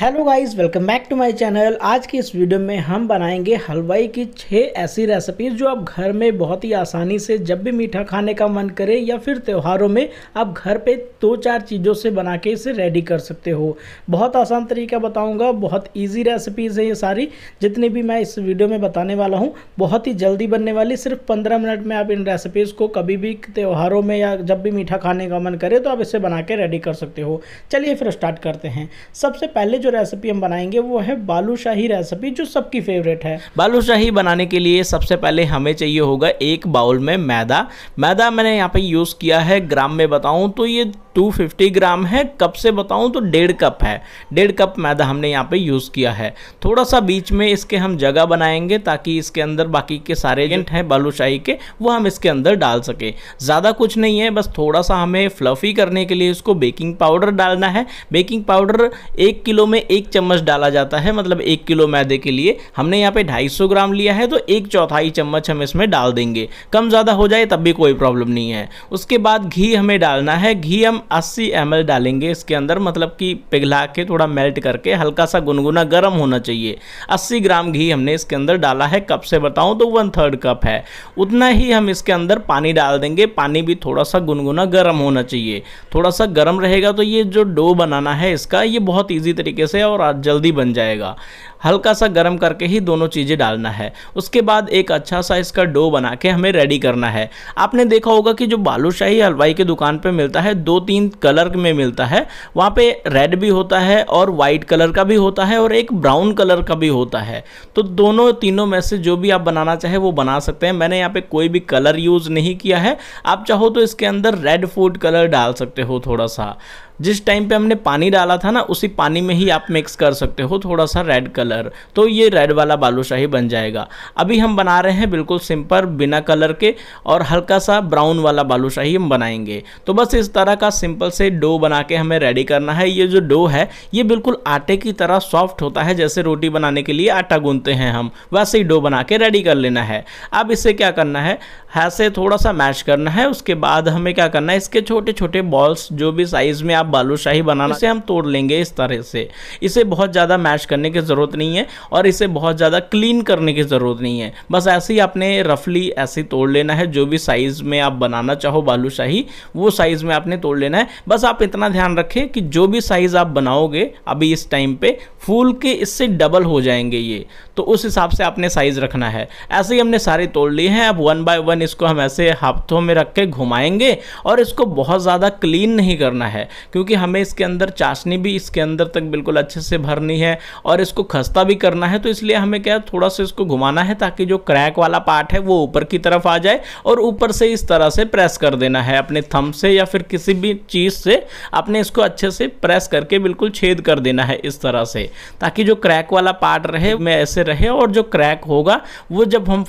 Hello guys welcome back to my channel आज की इस वीडियो में हम बनाएंगे हलवाई की छः ऐसी रेसिपीज़ जो आप घर में बहुत ही आसानी से जब भी मीठा खाने का मन करे या फिर त्योहारों में आप घर पे दो चार चीज़ों से बना के इसे रेडी कर सकते हो बहुत आसान तरीका बताऊंगा बहुत ईजी रेसिपीज़ है ये सारी जितनी भी मैं इस वीडियो में बताने वाला हूँ बहुत ही जल्दी बनने वाली सिर्फ पंद्रह मिनट में आप इन रेसिपीज़ को कभी भी त्यौहारों में या जब भी मीठा खाने का मन करे तो आप इसे बना के रेडी कर सकते हो चलिए फिर स्टार्ट करते हैं सबसे पहले जो रेसिपी हम बनाएंगे वो है बालूशाही रेसिपी जो सबकी फेवरेट है बालूशाही बनाने के लिए सबसे पहले हमें चाहिए होगा एक बाउल में मैदा मैदा मैंने यहाँ पे यूज़ किया है ग्राम में बताऊँ तो ये 250 ग्राम है कप से बताऊं तो डेढ़ कप है डेढ़ कप मैदा हमने यहाँ पे यूज़ किया है थोड़ा सा बीच में इसके हम जगह बनाएंगे ताकि इसके अंदर बाकी के सारे एजेंट हैं बालूशाही के वो हम इसके अंदर डाल सकें ज़्यादा कुछ नहीं है बस थोड़ा सा हमें फ्लफ़ी करने के लिए इसको बेकिंग पाउडर डालना है बेकिंग पाउडर एक किलो में एक चम्मच डाला जाता है मतलब एक किलो मैदे के लिए हमने यहाँ पे ढाई ग्राम लिया है तो एक चौथाई चम्मच हम इसमें डाल देंगे कम ज़्यादा हो जाए तब भी कोई प्रॉब्लम नहीं है उसके बाद घी हमें डालना है घी हम 80 एम डालेंगे इसके अंदर मतलब कि पिघला के थोड़ा मेल्ट करके हल्का सा गुनगुना गर्म होना चाहिए 80 ग्राम घी हमने इसके अंदर डाला है कप से बताऊं तो वन थर्ड कप है उतना ही हम इसके अंदर पानी डाल देंगे पानी भी थोड़ा सा गुनगुना गर्म होना चाहिए थोड़ा सा गर्म रहेगा तो ये जो डो बनाना है इसका ये बहुत ईजी तरीके से और जल्दी बन जाएगा हल्का सा गर्म करके ही दोनों चीज़ें डालना है उसके बाद एक अच्छा सा इसका डो बना के हमें रेडी करना है आपने देखा होगा कि जो बालूशाही हलवाई की दुकान पर मिलता है दो तीन कलर में मिलता है वहाँ पे रेड भी होता है और वाइट कलर का भी होता है और एक ब्राउन कलर का भी होता है तो दोनों तीनों में से जो भी आप बनाना चाहे वो बना सकते हैं मैंने यहाँ पे कोई भी कलर यूज़ नहीं किया है आप चाहो तो इसके अंदर रेड फूड कलर डाल सकते हो थोड़ा सा जिस टाइम पे हमने पानी डाला था ना उसी पानी में ही आप मिक्स कर सकते हो थोड़ा सा रेड कलर तो ये रेड वाला बालूशाही बन जाएगा अभी हम बना रहे हैं बिल्कुल सिंपल बिना कलर के और हल्का सा ब्राउन वाला बालूशाही हम बनाएंगे तो बस इस तरह का सिंपल से डो बना के हमें रेडी करना है ये जो डो है ये बिल्कुल आटे की तरह सॉफ्ट होता है जैसे रोटी बनाने के लिए आटा गूंधते हैं हम वैसे ही डो बना के रेडी कर लेना है अब इसे क्या करना है ऐसे थोड़ा सा मैश करना है उसके बाद हमें क्या करना है इसके छोटे छोटे बॉल्स जो भी साइज़ में आप बालूशाही बनाना इसे हम तोड़ लेंगे इस तरह से इसे बहुत ज़्यादा मैश करने की ज़रूरत नहीं है और इसे बहुत ज़्यादा क्लीन करने की ज़रूरत नहीं है बस ऐसे ही आपने रफली ऐसे तोड़ लेना है जो भी साइज़ में आप बनाना चाहो बालूशाही वो साइज़ में आपने तोड़ लेना है बस आप इतना ध्यान रखें कि जो भी साइज़ आप बनाओगे अभी इस टाइम पे फूल के इससे डबल हो जाएंगे ये तो उस हिसाब से आपने साइज़ रखना है ऐसे ही हमने सारे तोड़ लिए हैं अब वन बाय वन इसको हम ऐसे हाथों में रख के घुमाएंगे और इसको बहुत ज़्यादा क्लीन नहीं करना है क्योंकि हमें इसके अंदर चाशनी भी इसके अंदर तक बिल्कुल अच्छे से भरनी है और इसको खस्ता भी करना है तो इसलिए हमें क्या थोड़ा सा इसको घुमाना है ताकि जो क्रैक वाला पार्ट है वो ऊपर की तरफ आ जाए और ऊपर से इस तरह से प्रेस कर देना है अपने थम से या फिर किसी भी चीज़ से आपने इसको अच्छे से प्रेस करके बिल्कुल छेद कर देना है इस तरह से ताकि जो क्रैक वाला पार्ट रहे मैं ऐसे रहे और जो क्रैक होगा वो जब हम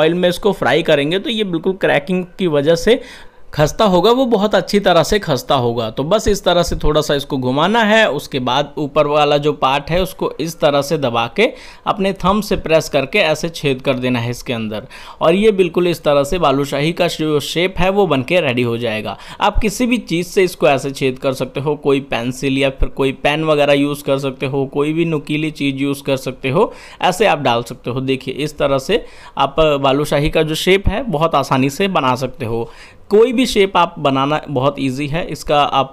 ऑयल में इसको फ्राई करेंगे तो ये बिल्कुल क्रैकिंग की वजह से खस्ता होगा वो बहुत अच्छी तरह से खस्ता होगा तो बस इस तरह से थोड़ा सा इसको घुमाना है उसके बाद ऊपर वाला जो पार्ट है उसको इस तरह से दबा के अपने थम से प्रेस करके ऐसे छेद कर देना है इसके अंदर और ये बिल्कुल इस तरह से बालूशाही का जो शेप है वो बन के रेडी हो जाएगा आप किसी भी चीज़ से इसको ऐसे छेद कर सकते हो कोई पेंसिल या फिर कोई पेन वगैरह यूज़ कर सकते हो कोई भी नुकीली चीज़ यूज़ कर सकते हो ऐसे आप डाल सकते हो देखिए इस तरह से आप बालूशाही का जो शेप है बहुत आसानी से बना सकते हो कोई भी शेप आप बनाना बहुत इजी है इसका आप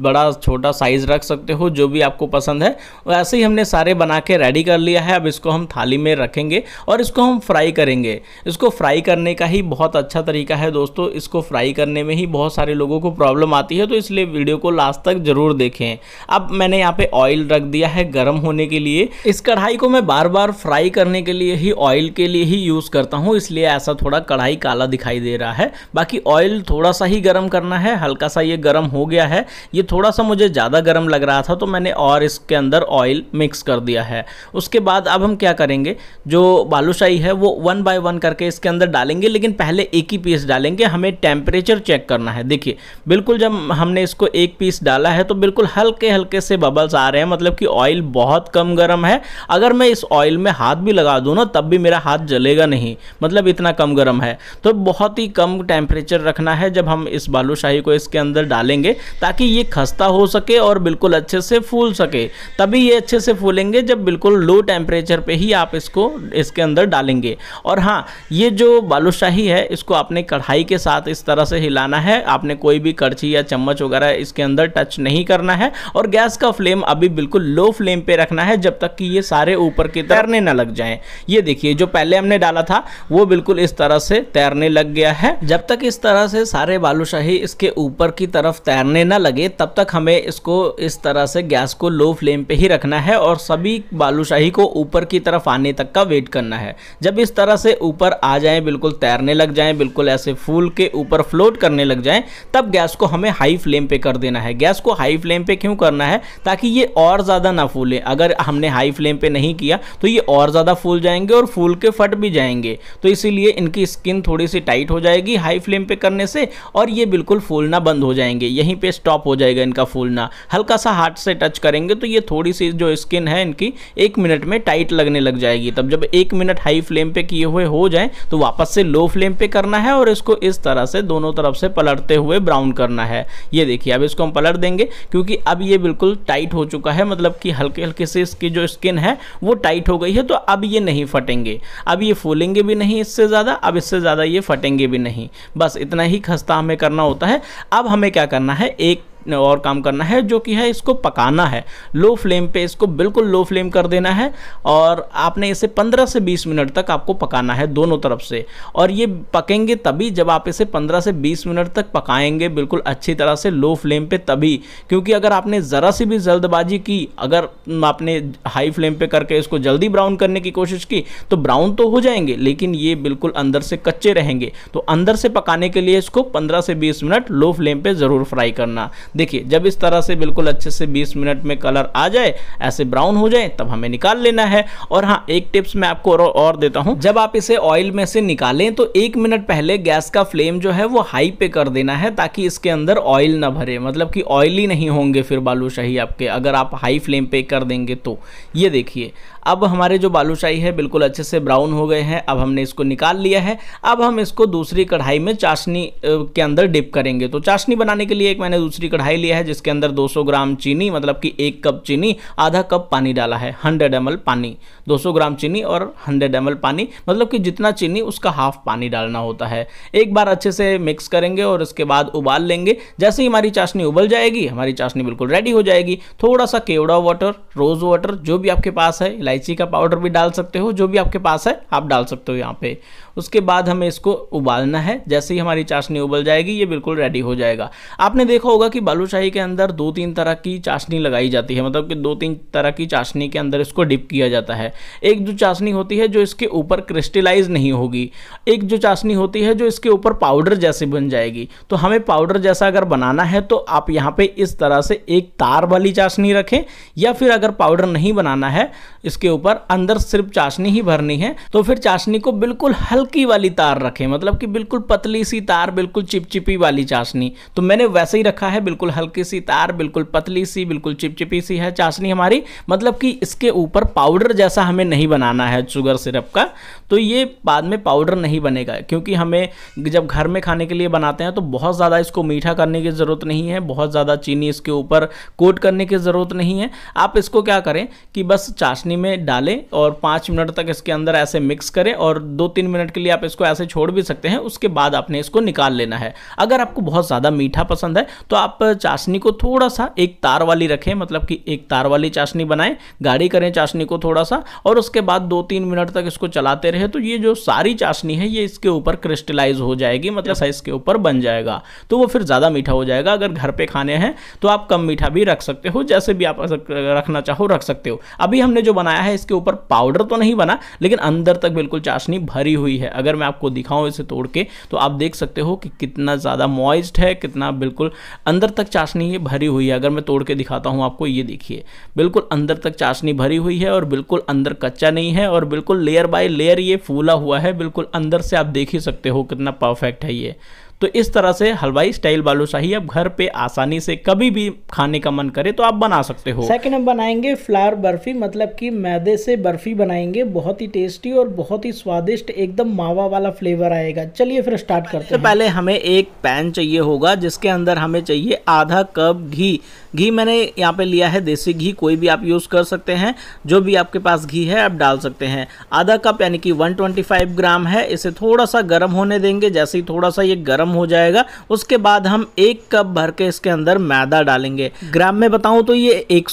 बड़ा छोटा साइज़ रख सकते हो जो भी आपको पसंद है वैसे ही हमने सारे बना के रेडी कर लिया है अब इसको हम थाली में रखेंगे और इसको हम फ्राई करेंगे इसको फ्राई करने का ही बहुत अच्छा तरीका है दोस्तों इसको फ्राई करने में ही बहुत सारे लोगों को प्रॉब्लम आती है तो इसलिए वीडियो को लास्ट तक ज़रूर देखें अब मैंने यहाँ पर ऑयल रख दिया है गर्म होने के लिए इस कढ़ाई को मैं बार बार फ्राई करने के लिए ही ऑयल के लिए ही यूज़ करता हूँ इसलिए ऐसा थोड़ा कढ़ाई काला दिखाई दे रहा है बाकी ऑयल ऑयल थोड़ा सा ही गर्म करना है हल्का सा ये गर्म हो गया है ये थोड़ा सा मुझे ज़्यादा गर्म लग रहा था तो मैंने और इसके अंदर ऑयल मिक्स कर दिया है उसके बाद अब हम क्या करेंगे जो बालूशाही है वो वन बाय वन करके इसके अंदर डालेंगे लेकिन पहले एक ही पीस डालेंगे हमें टेम्परेचर चेक करना है देखिए बिल्कुल जब हमने इसको एक पीस डाला है तो बिल्कुल हल्के हल्के से बबल्स आ रहे हैं मतलब कि ऑयल बहुत कम गर्म है अगर मैं इस ऑयल में हाथ भी लगा दूँ ना तब भी मेरा हाथ जलेगा नहीं मतलब इतना कम गर्म है तो बहुत ही कम टेम्परेचर रखना करना है जब हम इस बालूशाही को इसके अंदर डालेंगे ताकि ये खस्ता हो सके और बिल्कुल अच्छे से फूल सके तभी ये अच्छे से फूलेंगे जब बिल्कुल लो टेम्परेचर पर ही आप इसको इसके अंदर डालेंगे और हाँ ये जो बालूशाही है इसको आपने कढ़ाई के साथ इस तरह से हिलाना है आपने कोई भी कड़छी या चम्मच वगैरह इसके अंदर टच नहीं करना है और गैस का फ्लेम अभी बिल्कुल लो फ्लेम पे रखना है जब तक कि ये सारे ऊपर की तैरने ना लग जाएं ये देखिए जो पहले हमने डाला था वो बिल्कुल इस तरह से तैरने लग गया है जब तक इस तरह से सारे बालूशाही इसके ऊपर की तरफ तैरने ना लगे तब तक हमें इसको इस तरह से गैस को लो फ्लेम पे ही रखना है और सभी बालूशाही को ऊपर की तरफ आने तक का वेट करना है जब इस तरह से ऊपर आ जाएं बिल्कुल तैरने लग जाएं बिल्कुल ऐसे फूल के ऊपर फ्लोट करने लग जाएं तब गैस को हमें हाई फ्लेम पे कर देना है गैस को हाई फ्लेम पे क्यों करना है ताकि ये और ज़्यादा ना फूले अगर हमने हाई फ्लेम पे नहीं किया तो ये और ज़्यादा फूल जाएंगे और फूल के फट भी जाएंगे तो इसीलिए इनकी स्किन थोड़ी सी टाइट हो जाएगी हाई फ्लेम पे करने करने से और ये बिल्कुल फूलना बंद हो जाएंगे यहीं पे स्टॉप हो जाएगा इनका फूलना हल्का सा हाथ से टच करेंगे तो ये थोड़ी सी जो स्किन है इनकी एक मिनट में टाइट लगने लग जाएगी तब जब एक मिनट हाई फ्लेम पे किए हुए हो जाए तो वापस से लो फ्लेम पे करना है और इसको इस तरह से दोनों तरफ से पलटते हुए ब्राउन करना है ये देखिए अब इसको हम पलट देंगे क्योंकि अब ये बिल्कुल टाइट हो चुका है मतलब कि हल्के हल्के से इसकी जो स्किन है वो टाइट हो गई है तो अब ये नहीं फटेंगे अब ये फूलेंगे भी नहीं इससे ज़्यादा अब इससे ज़्यादा ये फटेंगे भी नहीं बस इतना ही खस्ता हमें करना होता है अब हमें क्या करना है एक और काम करना है जो कि है इसको पकाना है लो फ्लेम पे इसको बिल्कुल लो फ्लेम कर देना है और आपने इसे 15 से 20 मिनट तक आपको पकाना है दोनों तरफ से और ये पकेंगे तभी जब आप इसे 15 से 20 मिनट तक पकाएंगे बिल्कुल अच्छी तरह से लो फ्लेम पे तभी क्योंकि अगर आपने ज़रा सी भी जल्दबाजी की अगर आपने हाई फ्लेम पर करके इसको जल्दी ब्राउन करने की कोशिश की तो ब्राउन तो हो जाएंगे लेकिन ये बिल्कुल अंदर से कच्चे रहेंगे तो अंदर से पकाने के लिए इसको पंद्रह से बीस मिनट लो फ्लेम पर ज़रूर फ्राई करना देखिए जब इस तरह से बिल्कुल अच्छे से 20 मिनट में कलर आ जाए ऐसे ब्राउन हो जाए तब हमें निकाल लेना है और हाँ एक टिप्स मैं आपको और देता हूँ जब आप इसे ऑयल में से निकालें तो एक मिनट पहले गैस का फ्लेम जो है वो हाई पे कर देना है ताकि इसके अंदर ऑयल ना भरे मतलब कि ऑयली नहीं होंगे फिर बालूशाही आपके अगर आप हाई फ्लेम पे कर देंगे तो ये देखिए अब हमारे जो बालूशाही है बिल्कुल अच्छे से ब्राउन हो गए हैं अब हमने इसको निकाल लिया है अब हम इसको दूसरी कढ़ाई में चाशनी के अंदर डिप करेंगे तो चाशनी बनाने के लिए एक मैंने दूसरी कढ़ाई लिया है जिसके अंदर 200 ग्राम चीनी मतलब कि एक कप चीनी आधा कप पानी डाला है हंड्रेड एम पानी 200 ग्राम चीनी और हंड्रेड एम पानी मतलब कि जितना चीनी उसका हाफ पानी डालना होता है एक बार अच्छे से मिक्स करेंगे और उसके बाद उबाल लेंगे जैसे ही हमारी चाशनी उबल जाएगी हमारी चाशनी बिल्कुल रेडी हो जाएगी थोड़ा सा केवड़ा वाटर रोज़ वाटर जो भी आपके पास है इलायची का पाउडर भी डाल सकते हो जो भी आपके पास है आप डाल सकते हो यहाँ पे उसके बाद हमें इसको उबालना है जैसे ही हमारी चाशनी उबल जाएगी ये बिल्कुल रेडी हो जाएगा आपने देखा होगा कि बालूशाही के अंदर दो तीन तरह की चाशनी लगाई जाती है मतलब कि दो तीन तरह की चाशनी के अंदर इसको डिप किया जाता है एक जो चाशनी होती है जो इसके ऊपर क्रिस्टलाइज नहीं होगी एक जो चाशनी होती है जो इसके ऊपर पाउडर जैसे बन जाएगी तो हमें पाउडर जैसा अगर बनाना है तो आप यहाँ पर इस तरह से एक तार वाली चाशनी रखें या फिर अगर पाउडर नहीं बनाना है इसके ऊपर अंदर सिर्फ चाशनी ही भरनी है तो फिर चाशनी को बिल्कुल हल्का हल्की वाली तार रखें मतलब कि बिल्कुल पतली सी तार बिल्कुल चिपचिपी वाली चाशनी तो मैंने वैसे ही रखा है बिल्कुल हल्की सी तार बिल्कुल पतली सी बिल्कुल चिपचिपी सी है चाशनी हमारी मतलब कि इसके ऊपर पाउडर जैसा हमें नहीं बनाना है शुगर सिरप का तो ये बाद में पाउडर नहीं बनेगा क्योंकि हमें जब घर में खाने के लिए बनाते हैं तो बहुत ज़्यादा इसको मीठा करने की ज़रूरत नहीं है बहुत ज़्यादा चीनी इसके ऊपर कोट करने की ज़रूरत नहीं है आप इसको क्या करें कि बस चाशनी में डालें और पाँच मिनट तक इसके अंदर ऐसे मिक्स करें और दो तीन मिनट मिनट के लिए आप इसको ऐसे छोड़ भी सकते हैं उसके बाद आपने इसको निकाल लेना है अगर आपको बहुत ज़्यादा मीठा पसंद है तो आप चाशनी को थोड़ा सा एक तार वाली रखें मतलब कि एक तार वाली चाशनी बनाएं गाढ़ी करें चाशनी को थोड़ा सा और उसके बाद दो तीन मिनट तक इसको चलाते रहे तो ये जो सारी चाशनी है ये इसके ऊपर क्रिस्टलाइज हो जाएगी मतलब साइज के ऊपर बन जाएगा तो वो फिर ज़्यादा मीठा हो जाएगा अगर घर पर खाने हैं तो आप कम मीठा भी रख सकते हो जैसे भी आप रखना चाहो रख सकते हो अभी हमने जो बनाया है इसके ऊपर पाउडर तो नहीं बना लेकिन अंदर तक बिल्कुल चाशनी भरी हुई है अगर मैं आपको दिखाऊं इसे तोड़ के तो आप देख सकते हो कि कितना ज़्यादा मॉइस्ड है कितना बिल्कुल अंदर तक चाशनी ये भरी हुई है अगर मैं तोड़ के दिखाता हूँ आपको ये देखिए बिल्कुल अंदर तक चाशनी भरी हुई है और बिल्कुल अंदर कच्चा नहीं है और बिल्कुल लेयर बाय लेयर ये फूला हुआ है बिल्कुल अंदर से आप देख ही सकते हो कितना परफेक्ट है ये तो इस तरह से हलवाई स्टाइल बालूशाही आप घर पे आसानी से कभी भी खाने का मन करे तो आप बना सकते हो सेकंड हम बनाएंगे फ्लावर बर्फी मतलब कि मैदे से बर्फी बनाएंगे बहुत ही टेस्टी और बहुत ही स्वादिष्ट एकदम मावा वाला फ्लेवर आएगा चलिए फिर स्टार्ट करते हैं पहले हमें एक पैन चाहिए होगा जिसके अंदर हमें चाहिए आधा कप घी घी मैंने यहाँ पे लिया है देसी घी कोई भी आप यूज़ कर सकते हैं जो भी आपके पास घी है आप डाल सकते हैं आधा कप यानी कि 125 ग्राम है इसे थोड़ा सा गर्म होने देंगे जैसे ही थोड़ा सा ये गर्म हो जाएगा उसके बाद हम एक कप भर के इसके अंदर मैदा डालेंगे ग्राम में बताऊँ तो ये एक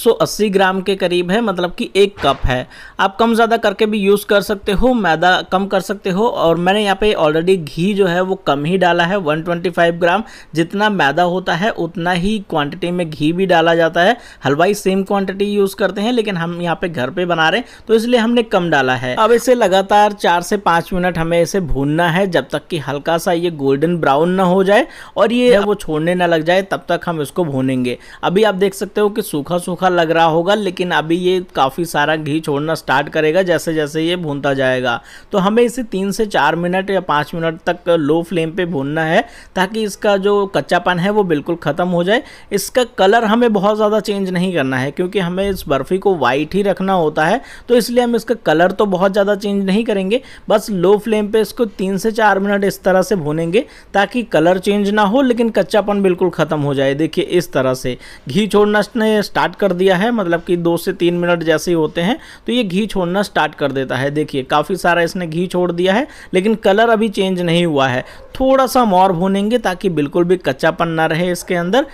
ग्राम के करीब है मतलब कि एक कप है आप कम ज़्यादा करके भी यूज़ कर सकते हो मैदा कम कर सकते हो और मैंने यहाँ पर ऑलरेडी घी जो है वो कम ही डाला है वन ग्राम जितना मैदा होता है उतना ही क्वांटिटी में घी भी डाला जाता है हलवाई सेम क्वांटिटी यूज करते हैं लेकिन हम यहाँ पे घर पे बना रहे तो इसलिए हमने कम डाला है अब इसे लगातार चार से पांच मिनट हमें इसे भूनना है जब तक कि हल्का सा ये गोल्डन ब्राउन ना हो जाए और ये वो छोड़ने ना लग जाए तब तक हम इसको भूनेंगे अभी आप देख सकते हो कि सूखा सूखा लग रहा होगा लेकिन अभी ये काफ़ी सारा घी छोड़ना स्टार्ट करेगा जैसे जैसे ये भूनता जाएगा तो हमें इसे तीन से चार मिनट या पांच मिनट तक लो फ्लेम पे भूनना है ताकि इसका जो कच्चापन है वो बिल्कुल ख़त्म हो जाए इसका कलर हम हमें बहुत ज़्यादा चेंज नहीं करना है क्योंकि हमें इस बर्फ़ी को वाइट ही रखना होता है तो इसलिए हम इसका कलर तो बहुत ज़्यादा चेंज नहीं करेंगे बस लो फ्लेम पे इसको तीन से चार मिनट इस तरह से भूनेंगे ताकि कलर चेंज ना हो लेकिन कच्चापन बिल्कुल ख़त्म हो जाए देखिए इस तरह से घी छोड़ना स्टार्ट कर दिया है मतलब कि दो से तीन मिनट जैसे ही होते हैं तो ये घी छोड़ना स्टार्ट कर देता है देखिए काफ़ी सारा इसने घी छोड़ दिया है लेकिन कलर अभी चेंज नहीं हुआ है थोड़ा सा मोर भूनेंगे ताकि बिल्कुल भी कच्चापन ना रहे इसके अंदर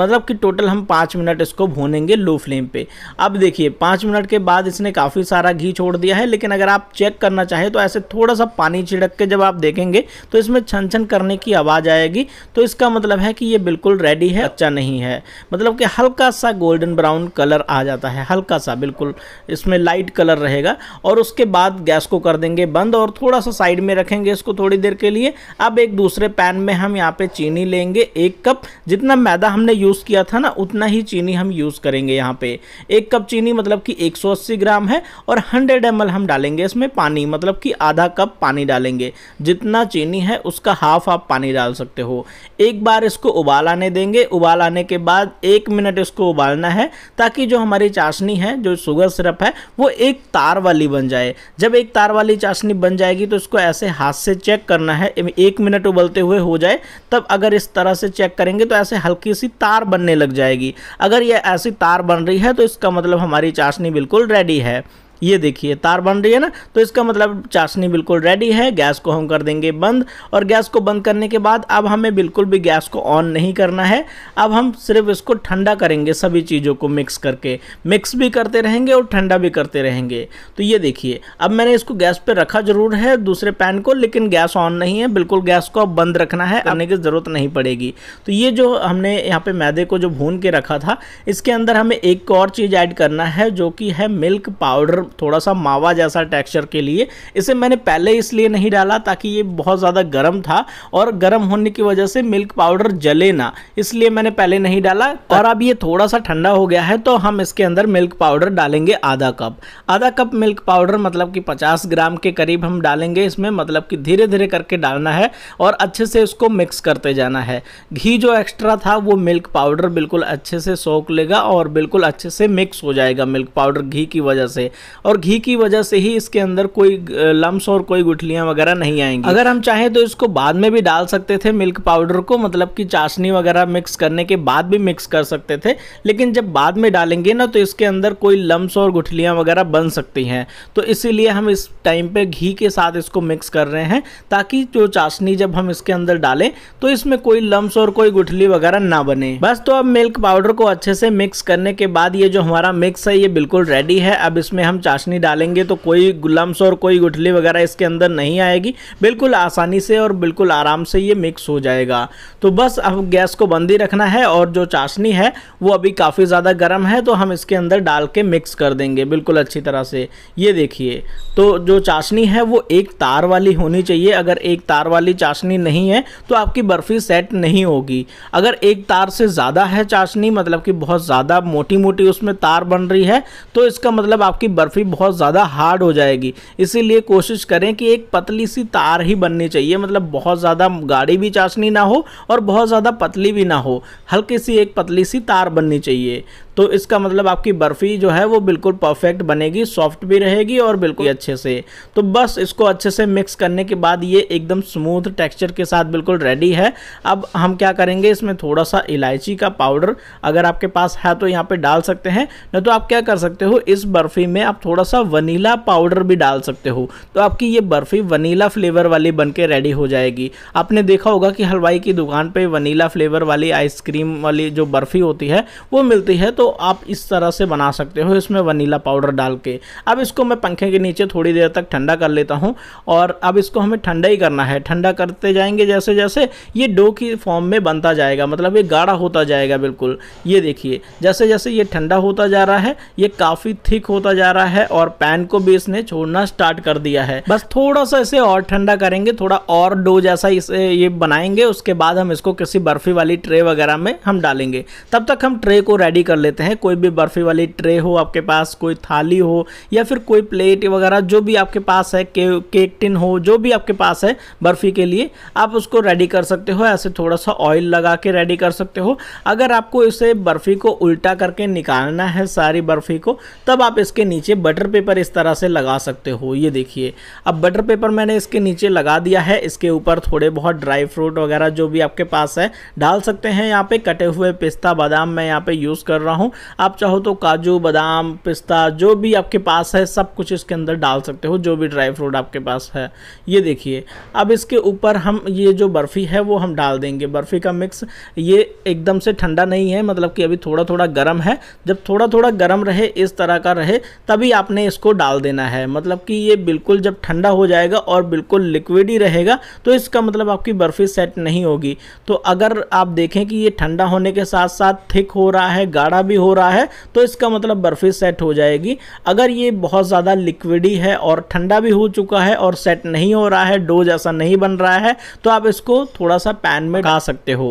मतलब कि टोटल हम पाँच मिनट इसको भूनेंगे लो फ्लेम पे अब देखिए पाँच मिनट के बाद इसने काफ़ी सारा घी छोड़ दिया है लेकिन अगर आप चेक करना चाहें तो ऐसे थोड़ा सा पानी छिड़क के जब आप देखेंगे तो इसमें छन छन करने की आवाज़ आएगी तो इसका मतलब है कि ये बिल्कुल रेडी है अच्छा नहीं है मतलब कि हल्का सा गोल्डन ब्राउन कलर आ जाता है हल्का सा बिल्कुल इसमें लाइट कलर रहेगा और उसके बाद गैस को कर देंगे बंद और थोड़ा सा साइड में रखेंगे इसको थोड़ी देर के लिए अब एक दूसरे पैन में हम यहाँ पे चीनी लेंगे एक कप जितना मैदा हमने यूज़ किया था ना उतना ही चीनी हम यूज़ करेंगे यहाँ पे एक कप चीनी मतलब कि 180 ग्राम है और 100 एम हम डालेंगे इसमें पानी मतलब कि आधा कप पानी डालेंगे जितना चीनी है उसका हाफ आप पानी डाल सकते हो एक बार इसको उबाल आने देंगे उबाल आने के बाद एक मिनट इसको उबालना है ताकि जो हमारी चाशनी है जो शुगर सिरप है वो एक तार वाली बन जाए जब एक तार वाली चाशनी बन जाएगी तो इसको ऐसे हाथ से चेक करना है एक मिनट उबलते हुए हो जाए तब अगर इस तरह से चेक करेंगे तो ऐसे हल्की सी तार तार बनने लग जाएगी अगर यह ऐसी तार बन रही है तो इसका मतलब हमारी चाशनी बिल्कुल रेडी है ये देखिए तार बन रही है ना तो इसका मतलब चाशनी बिल्कुल रेडी है गैस को हम कर देंगे बंद और गैस को बंद करने के बाद अब हमें बिल्कुल भी गैस को ऑन नहीं करना है अब हम सिर्फ इसको ठंडा करेंगे सभी चीज़ों को मिक्स करके मिक्स भी करते रहेंगे और ठंडा भी करते रहेंगे तो ये देखिए अब मैंने इसको गैस पर रखा ज़रूर है दूसरे पैन को लेकिन गैस ऑन नहीं है बिल्कुल गैस को अब बंद रखना है करने की ज़रूरत नहीं पड़ेगी तो ये जो हमने यहाँ पर मैदे को जो भून के रखा था इसके अंदर हमें एक और चीज़ ऐड करना है जो कि है मिल्क पाउडर थोड़ा सा मावा जैसा टेक्सचर के लिए इसे मैंने पहले इसलिए नहीं डाला ताकि ये बहुत ज़्यादा गर्म था और गर्म होने की वजह से मिल्क पाउडर जले ना इसलिए मैंने पहले नहीं डाला और अब ये थोड़ा सा ठंडा हो गया है तो हम इसके अंदर मिल्क पाउडर डालेंगे आधा कप आधा कप मिल्क पाउडर मतलब कि पचास ग्राम के करीब हम डालेंगे इसमें मतलब कि धीरे धीरे करके डालना है और अच्छे से इसको मिक्स करते जाना है घी जो एक्स्ट्रा था वो मिल्क पाउडर बिल्कुल अच्छे से सोख लेगा और बिल्कुल अच्छे से मिक्स हो जाएगा मिल्क पाउडर घी की वजह से और घी की वजह से ही इसके अंदर कोई लम्स और कोई गुठलियाँ वगैरह नहीं आएंगी अगर हम चाहें तो इसको बाद में भी डाल सकते थे मिल्क पाउडर को मतलब कि चाशनी वगैरह मिक्स करने के बाद भी मिक्स कर सकते थे लेकिन जब बाद में डालेंगे ना तो इसके अंदर कोई लम्स और गुठलियाँ वगैरह बन सकती हैं तो इसीलिए हम इस टाइम पे घी के साथ इसको मिक्स कर रहे हैं ताकि जो चाशनी जब हम इसके अंदर डालें तो इसमें कोई लम्स और कोई गुठली वगैरह ना बने बस तो अब मिल्क पाउडर को अच्छे से मिक्स करने के बाद ये जो हमारा मिक्स है ये बिल्कुल रेडी है अब इसमें हम चाशनी डालेंगे तो कोई लम्स और कोई गुठली वगैरह इसके अंदर नहीं आएगी बिल्कुल आसानी से और बिल्कुल आराम से ये मिक्स हो जाएगा तो बस अब गैस को बंद ही रखना है और जो चाशनी है वो अभी काफ़ी ज़्यादा गर्म है तो हम इसके अंदर डाल के मिक्स कर देंगे बिल्कुल अच्छी तरह से ये देखिए तो जो चाशनी है वो एक तार वाली होनी चाहिए अगर एक तार वाली चाशनी नहीं है तो आपकी बर्फ़ी सेट नहीं होगी अगर एक तार से ज़्यादा है चाशनी मतलब कि बहुत ज़्यादा मोटी मोटी उसमें तार बन रही है तो इसका मतलब आपकी बर्फ़ी रेसिपी बहुत ज़्यादा हार्ड हो जाएगी इसीलिए कोशिश करें कि एक पतली सी तार ही बननी चाहिए मतलब बहुत ज़्यादा गाड़ी भी चाशनी ना हो और बहुत ज़्यादा पतली भी ना हो हल्की सी एक पतली सी तार बननी चाहिए तो इसका मतलब आपकी बर्फ़ी जो है वो बिल्कुल परफेक्ट बनेगी सॉफ्ट भी रहेगी और बिल्कुल अच्छे से तो बस इसको अच्छे से मिक्स करने के बाद ये एकदम स्मूथ टेक्सचर के साथ बिल्कुल रेडी है अब हम क्या करेंगे इसमें थोड़ा सा इलायची का पाउडर अगर आपके पास है तो यहाँ पर डाल सकते हैं नहीं तो आप क्या कर सकते हो इस बर्फ़ी में आप थोड़ा सा वनीला पाउडर भी डाल सकते हो तो आपकी ये बर्फ़ी वनीला फ्लेवर वाली बन रेडी हो जाएगी आपने देखा होगा कि हलवाई की दुकान पर वनीला फ्लेवर वाली आइसक्रीम वाली जो बर्फ़ी होती है वो मिलती है तो तो आप इस तरह से बना सकते हो इसमें वनीला पाउडर डाल के अब इसको मैं पंखे के नीचे थोड़ी देर तक ठंडा कर लेता हूँ और अब इसको हमें ठंडा ही करना है ठंडा करते जाएंगे जैसे जैसे ये डो की फॉर्म में बनता जाएगा मतलब ये गाढ़ा होता जाएगा बिल्कुल ये देखिए जैसे जैसे ये ठंडा होता जा रहा है ये काफ़ी थिक होता जा रहा है और पैन को भी इसने छोड़ना स्टार्ट कर दिया है बस थोड़ा सा इसे और ठंडा करेंगे थोड़ा और डो जैसा इसे ये बनाएंगे उसके बाद हम इसको किसी बर्फ़ी वाली ट्रे वगैरह में हम डालेंगे तब तक हम ट्रे को रेडी कर लेते लेते हैं कोई भी बर्फ़ी वाली ट्रे हो आपके पास कोई थाली हो या फिर कोई प्लेट वगैरह जो भी आपके पास है के, केक टिन हो जो भी आपके पास है बर्फ़ी के लिए आप उसको रेडी कर सकते हो ऐसे थोड़ा सा ऑयल लगा के रेडी कर सकते हो अगर आपको इसे बर्फ़ी को उल्टा करके निकालना है सारी बर्फ़ी को तब आप इसके नीचे बटर पेपर इस तरह से लगा सकते हो ये देखिए अब बटर पेपर मैंने इसके नीचे लगा दिया है इसके ऊपर थोड़े बहुत ड्राई फ्रूट वगैरह जो भी आपके पास है डाल सकते हैं यहाँ पे कटे हुए पिस्ता बादाम मैं यहाँ पे यूज़ कर रहा हूँ हूँ आप चाहो तो काजू बादाम पिस्ता जो भी आपके पास है सब कुछ इसके अंदर डाल सकते हो जो भी ड्राई फ्रूट आपके पास है ये देखिए अब इसके ऊपर हम ये जो बर्फ़ी है वो हम डाल देंगे बर्फ़ी का मिक्स ये एकदम से ठंडा नहीं है मतलब कि अभी थोड़ा थोड़ा गर्म है जब थोड़ा थोड़ा गर्म रहे इस तरह का रहे तभी आपने इसको डाल देना है मतलब कि ये बिल्कुल जब ठंडा हो जाएगा और बिल्कुल लिक्विड ही रहेगा तो इसका मतलब आपकी बर्फ़ी सेट नहीं होगी तो अगर आप देखें कि ये ठंडा होने के साथ साथ थिक हो रहा है गाढ़ा भी भी हो रहा है तो इसका मतलब बर्फ़ी सेट हो जाएगी अगर ये बहुत ज़्यादा लिक्विडी है और ठंडा भी हो चुका है और सेट नहीं हो रहा है डो जैसा नहीं बन रहा है तो आप इसको थोड़ा सा पैन में पका सकते हो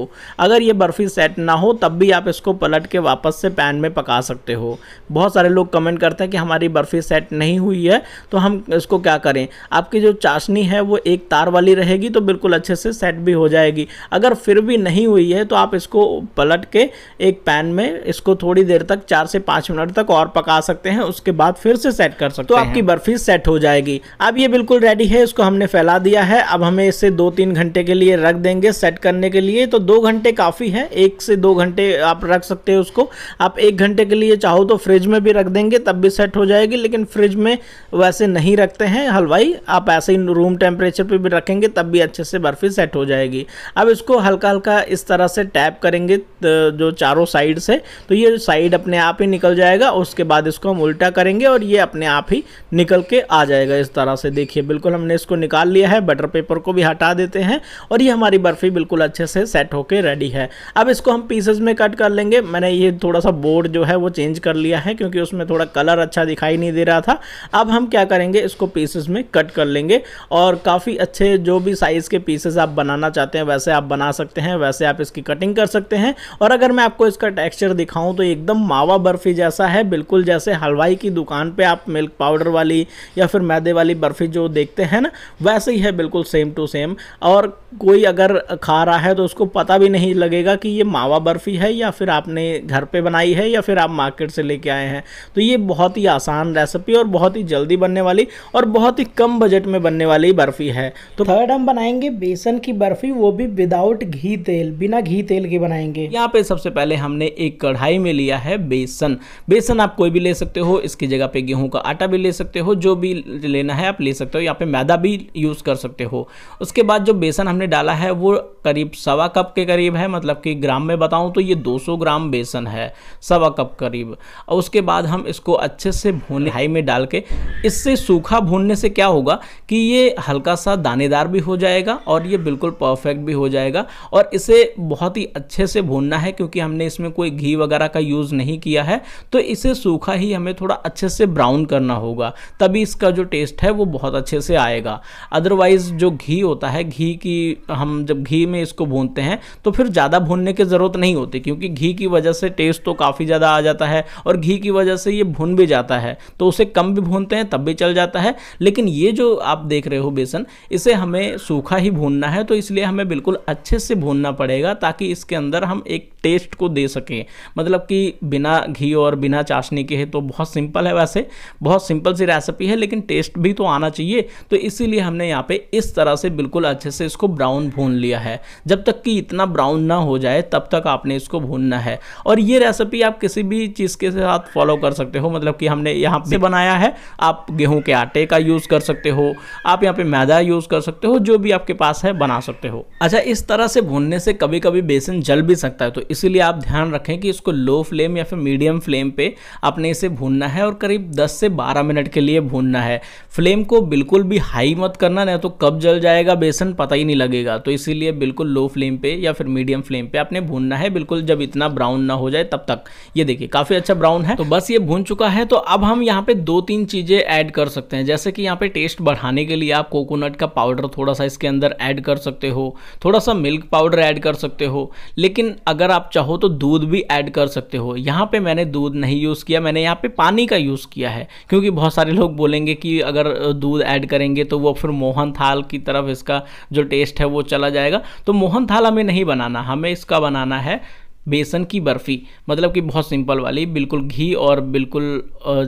अगर ये बर्फ़ी सेट ना हो तब भी आप इसको पलट के वापस से पैन में पका सकते हो बहुत सारे लोग कमेंट करते हैं कि हमारी बर्फ़ी सेट नहीं हुई है तो हम इसको क्या करें आपकी जो चाशनी है वो एक तार वाली रहेगी तो बिल्कुल अच्छे से सेट भी हो जाएगी अगर फिर भी नहीं हुई है तो आप इसको पलट के एक पैन में इसको थोड़ा थोड़ी देर तक चार से पाँच मिनट तक और पका सकते हैं उसके बाद फिर से सेट कर सकते तो हैं तो आपकी बर्फी सेट हो जाएगी अब ये बिल्कुल रेडी है इसको हमने फैला दिया है अब हमें इसे दो तीन घंटे के लिए रख देंगे सेट करने के लिए तो दो घंटे काफ़ी है एक से दो घंटे आप रख सकते हैं उसको आप एक घंटे के लिए चाहो तो फ्रिज में भी रख देंगे तब भी सेट हो जाएगी लेकिन फ्रिज में वैसे नहीं रखते हैं हलवाई आप ऐसे ही रूम टेम्परेचर पर भी रखेंगे तब भी अच्छे से बर्फी सेट हो जाएगी अब इसको हल्का हल्का इस तरह से टैप करेंगे जो चारों साइड से तो ये साइड अपने आप ही निकल जाएगा उसके बाद इसको हम उल्टा करेंगे और ये अपने आप ही निकल के आ जाएगा इस तरह से देखिए बिल्कुल हमने इसको निकाल लिया है बटर पेपर को भी हटा देते हैं और ये हमारी बर्फ़ी बिल्कुल अच्छे से सेट होकर रेडी है अब इसको हम पीसेज में कट कर लेंगे मैंने ये थोड़ा सा बोर्ड जो है वो चेंज कर लिया है क्योंकि उसमें थोड़ा कलर अच्छा दिखाई नहीं दे रहा था अब हम क्या करेंगे इसको पीसेज में कट कर लेंगे और काफ़ी अच्छे जो भी साइज़ के पीसेज आप बनाना चाहते हैं वैसे आप बना सकते हैं वैसे आप इसकी कटिंग कर सकते हैं और अगर मैं आपको इसका टेक्स्चर दिखाऊं तो एकदम मावा बर्फ़ी जैसा है बिल्कुल जैसे हलवाई की दुकान पे आप मिल्क पाउडर वाली या फिर मैदे वाली बर्फ़ी जो देखते हैं ना वैसे ही है बिल्कुल सेम टू सेम और कोई अगर खा रहा है तो उसको पता भी नहीं लगेगा कि ये मावा बर्फ़ी है या फिर आपने घर पे बनाई है या फिर आप मार्केट से लेके आए हैं तो ये बहुत ही आसान रेसिपी और बहुत ही जल्दी बनने वाली और बहुत ही कम बजट में बनने वाली बर्फ़ी है तो थर्ड हम बनाएंगे बेसन की बर्फ़ी वो भी विदाउट घी तेल बिना घी तेल के बनाएंगे यहाँ पर सबसे पहले हमने एक कढ़ाई में लिया है बेसन बेसन आप कोई भी ले सकते हो इसकी जगह पर गेहूँ का आटा भी ले सकते हो जो भी लेना है आप ले सकते हो यहाँ पे मैदा भी यूज़ कर सकते हो उसके बाद जो बेसन हमने हमने डाला है वो करीब सवा कप के करीब है मतलब कि ग्राम में बताऊं तो ये 200 ग्राम बेसन है सवा कप करीब और उसके बाद हम इसको अच्छे से भून हाई में डाल के इससे सूखा भूनने से क्या होगा कि ये हल्का सा दानेदार भी हो जाएगा और ये बिल्कुल परफेक्ट भी हो जाएगा और इसे बहुत ही अच्छे से भूनना है क्योंकि हमने इसमें कोई घी वगैरह का यूज़ नहीं किया है तो इसे सूखा ही हमें थोड़ा अच्छे से ब्राउन करना होगा तभी इसका जो टेस्ट है वो बहुत अच्छे से आएगा अदरवाइज़ जो घी होता है घी की हम जब घी में इसको भूनते हैं तो फिर ज़्यादा भूनने की ज़रूरत नहीं होती क्योंकि घी की वजह से टेस्ट तो काफ़ी ज़्यादा आ जाता है और घी की वजह से ये भुन भी जाता है तो उसे कम भी भूनते हैं तब भी चल जाता है लेकिन ये जो आप देख रहे हो बेसन इसे हमें सूखा ही भूनना है तो इसलिए हमें बिल्कुल अच्छे से भूनना पड़ेगा ताकि इसके अंदर हम एक टेस्ट को दे सकें मतलब कि बिना घी और बिना चाशनी के है तो बहुत सिंपल है वैसे बहुत सिंपल सी रेसिपी है लेकिन टेस्ट भी तो आना चाहिए तो इसीलिए हमने यहाँ पे इस तरह से बिल्कुल अच्छे से इसको ब्राउन भून लिया है जब तक कि इतना ब्राउन ना हो जाए तब तक आपने इसको भूनना है और ये रेसिपी आप किसी भी चीज़ के साथ फॉलो कर सकते हो मतलब कि हमने यहाँ से बनाया है आप गेहूँ के आटे का यूज़ कर सकते हो आप यहाँ पे मैदा यूज़ कर सकते हो जो भी आपके पास है बना सकते हो अच्छा इस तरह से भूनने से कभी कभी बेसन जल भी सकता है तो इसीलिए आप ध्यान रखें कि इसको लो फ्लेम या फिर मीडियम फ्लेम पे आपने इसे भूनना है और करीब 10 से 12 मिनट के लिए भूनना है फ्लेम को बिल्कुल भी हाई मत करना नहीं तो कब जल जाएगा बेसन पता ही नहीं लग लगेगा तो इसीलिए बिल्कुल लो फ्लेम पे या फिर मीडियम फ्लेम पे आपने भूनना है बिल्कुल जब इतना ब्राउन ना हो जाए तब तक ये देखिए काफ़ी अच्छा ब्राउन है तो बस ये भून चुका है तो अब हम यहाँ पे दो तीन चीज़ें ऐड कर सकते हैं जैसे कि यहाँ पे टेस्ट बढ़ाने के लिए आप कोकोनट का पाउडर थोड़ा सा इसके अंदर ऐड कर सकते हो थोड़ा सा मिल्क पाउडर ऐड कर सकते हो लेकिन अगर आप चाहो तो दूध भी ऐड कर सकते हो यहाँ पे मैंने दूध नहीं यूज़ किया मैंने यहाँ पे पानी का यूज़ किया है क्योंकि बहुत सारे लोग बोलेंगे कि अगर दूध ऐड करेंगे तो वो फिर मोहन थाल की तरफ इसका जो टेस्ट है वो चला जाएगा तो मोहन थाल हमें नहीं बनाना हमें इसका बनाना है बेसन की बर्फ़ी मतलब कि बहुत सिंपल वाली बिल्कुल घी और बिल्कुल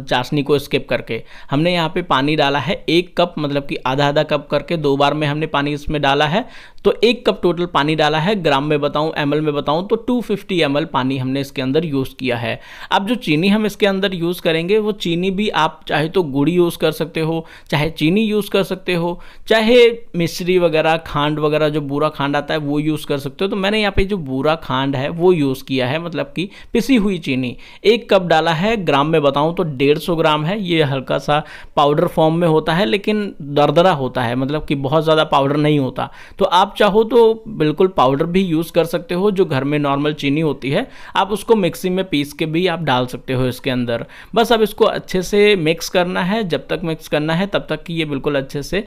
चाशनी को स्किप करके हमने यहाँ पे पानी डाला है एक कप मतलब कि आधा आधा कप करके दो बार में हमने पानी इसमें डाला है तो एक कप टोटल पानी डाला है ग्राम में बताऊं एम में बताऊं तो 250 फिफ्टी पानी हमने इसके अंदर यूज़ किया है अब जो चीनी हम इसके अंदर यूज़ करेंगे वो चीनी भी आप चाहे तो गुड़ी यूज़ कर सकते हो चाहे चीनी यूज़ कर सकते हो चाहे मिश्री वगैरह खांड वगैरह जो बूरा खांड आता है वो यूज़ कर सकते हो तो मैंने यहाँ पे जो बूरा खांड है वो यूज़ किया है मतलब कि पिसी हुई चीनी एक कप डाला है ग्राम में बताऊँ तो डेढ़ ग्राम है ये हल्का सा पाउडर फॉर्म में होता है लेकिन दरदरा होता है मतलब कि बहुत ज़्यादा पाउडर नहीं होता तो आप आप चाहो तो बिल्कुल पाउडर भी यूज़ कर सकते हो जो घर में नॉर्मल चीनी होती है आप उसको मिक्सी में पीस के भी आप डाल सकते हो इसके अंदर बस अब इसको अच्छे से मिक्स करना है जब तक मिक्स करना है तब तक कि ये बिल्कुल अच्छे से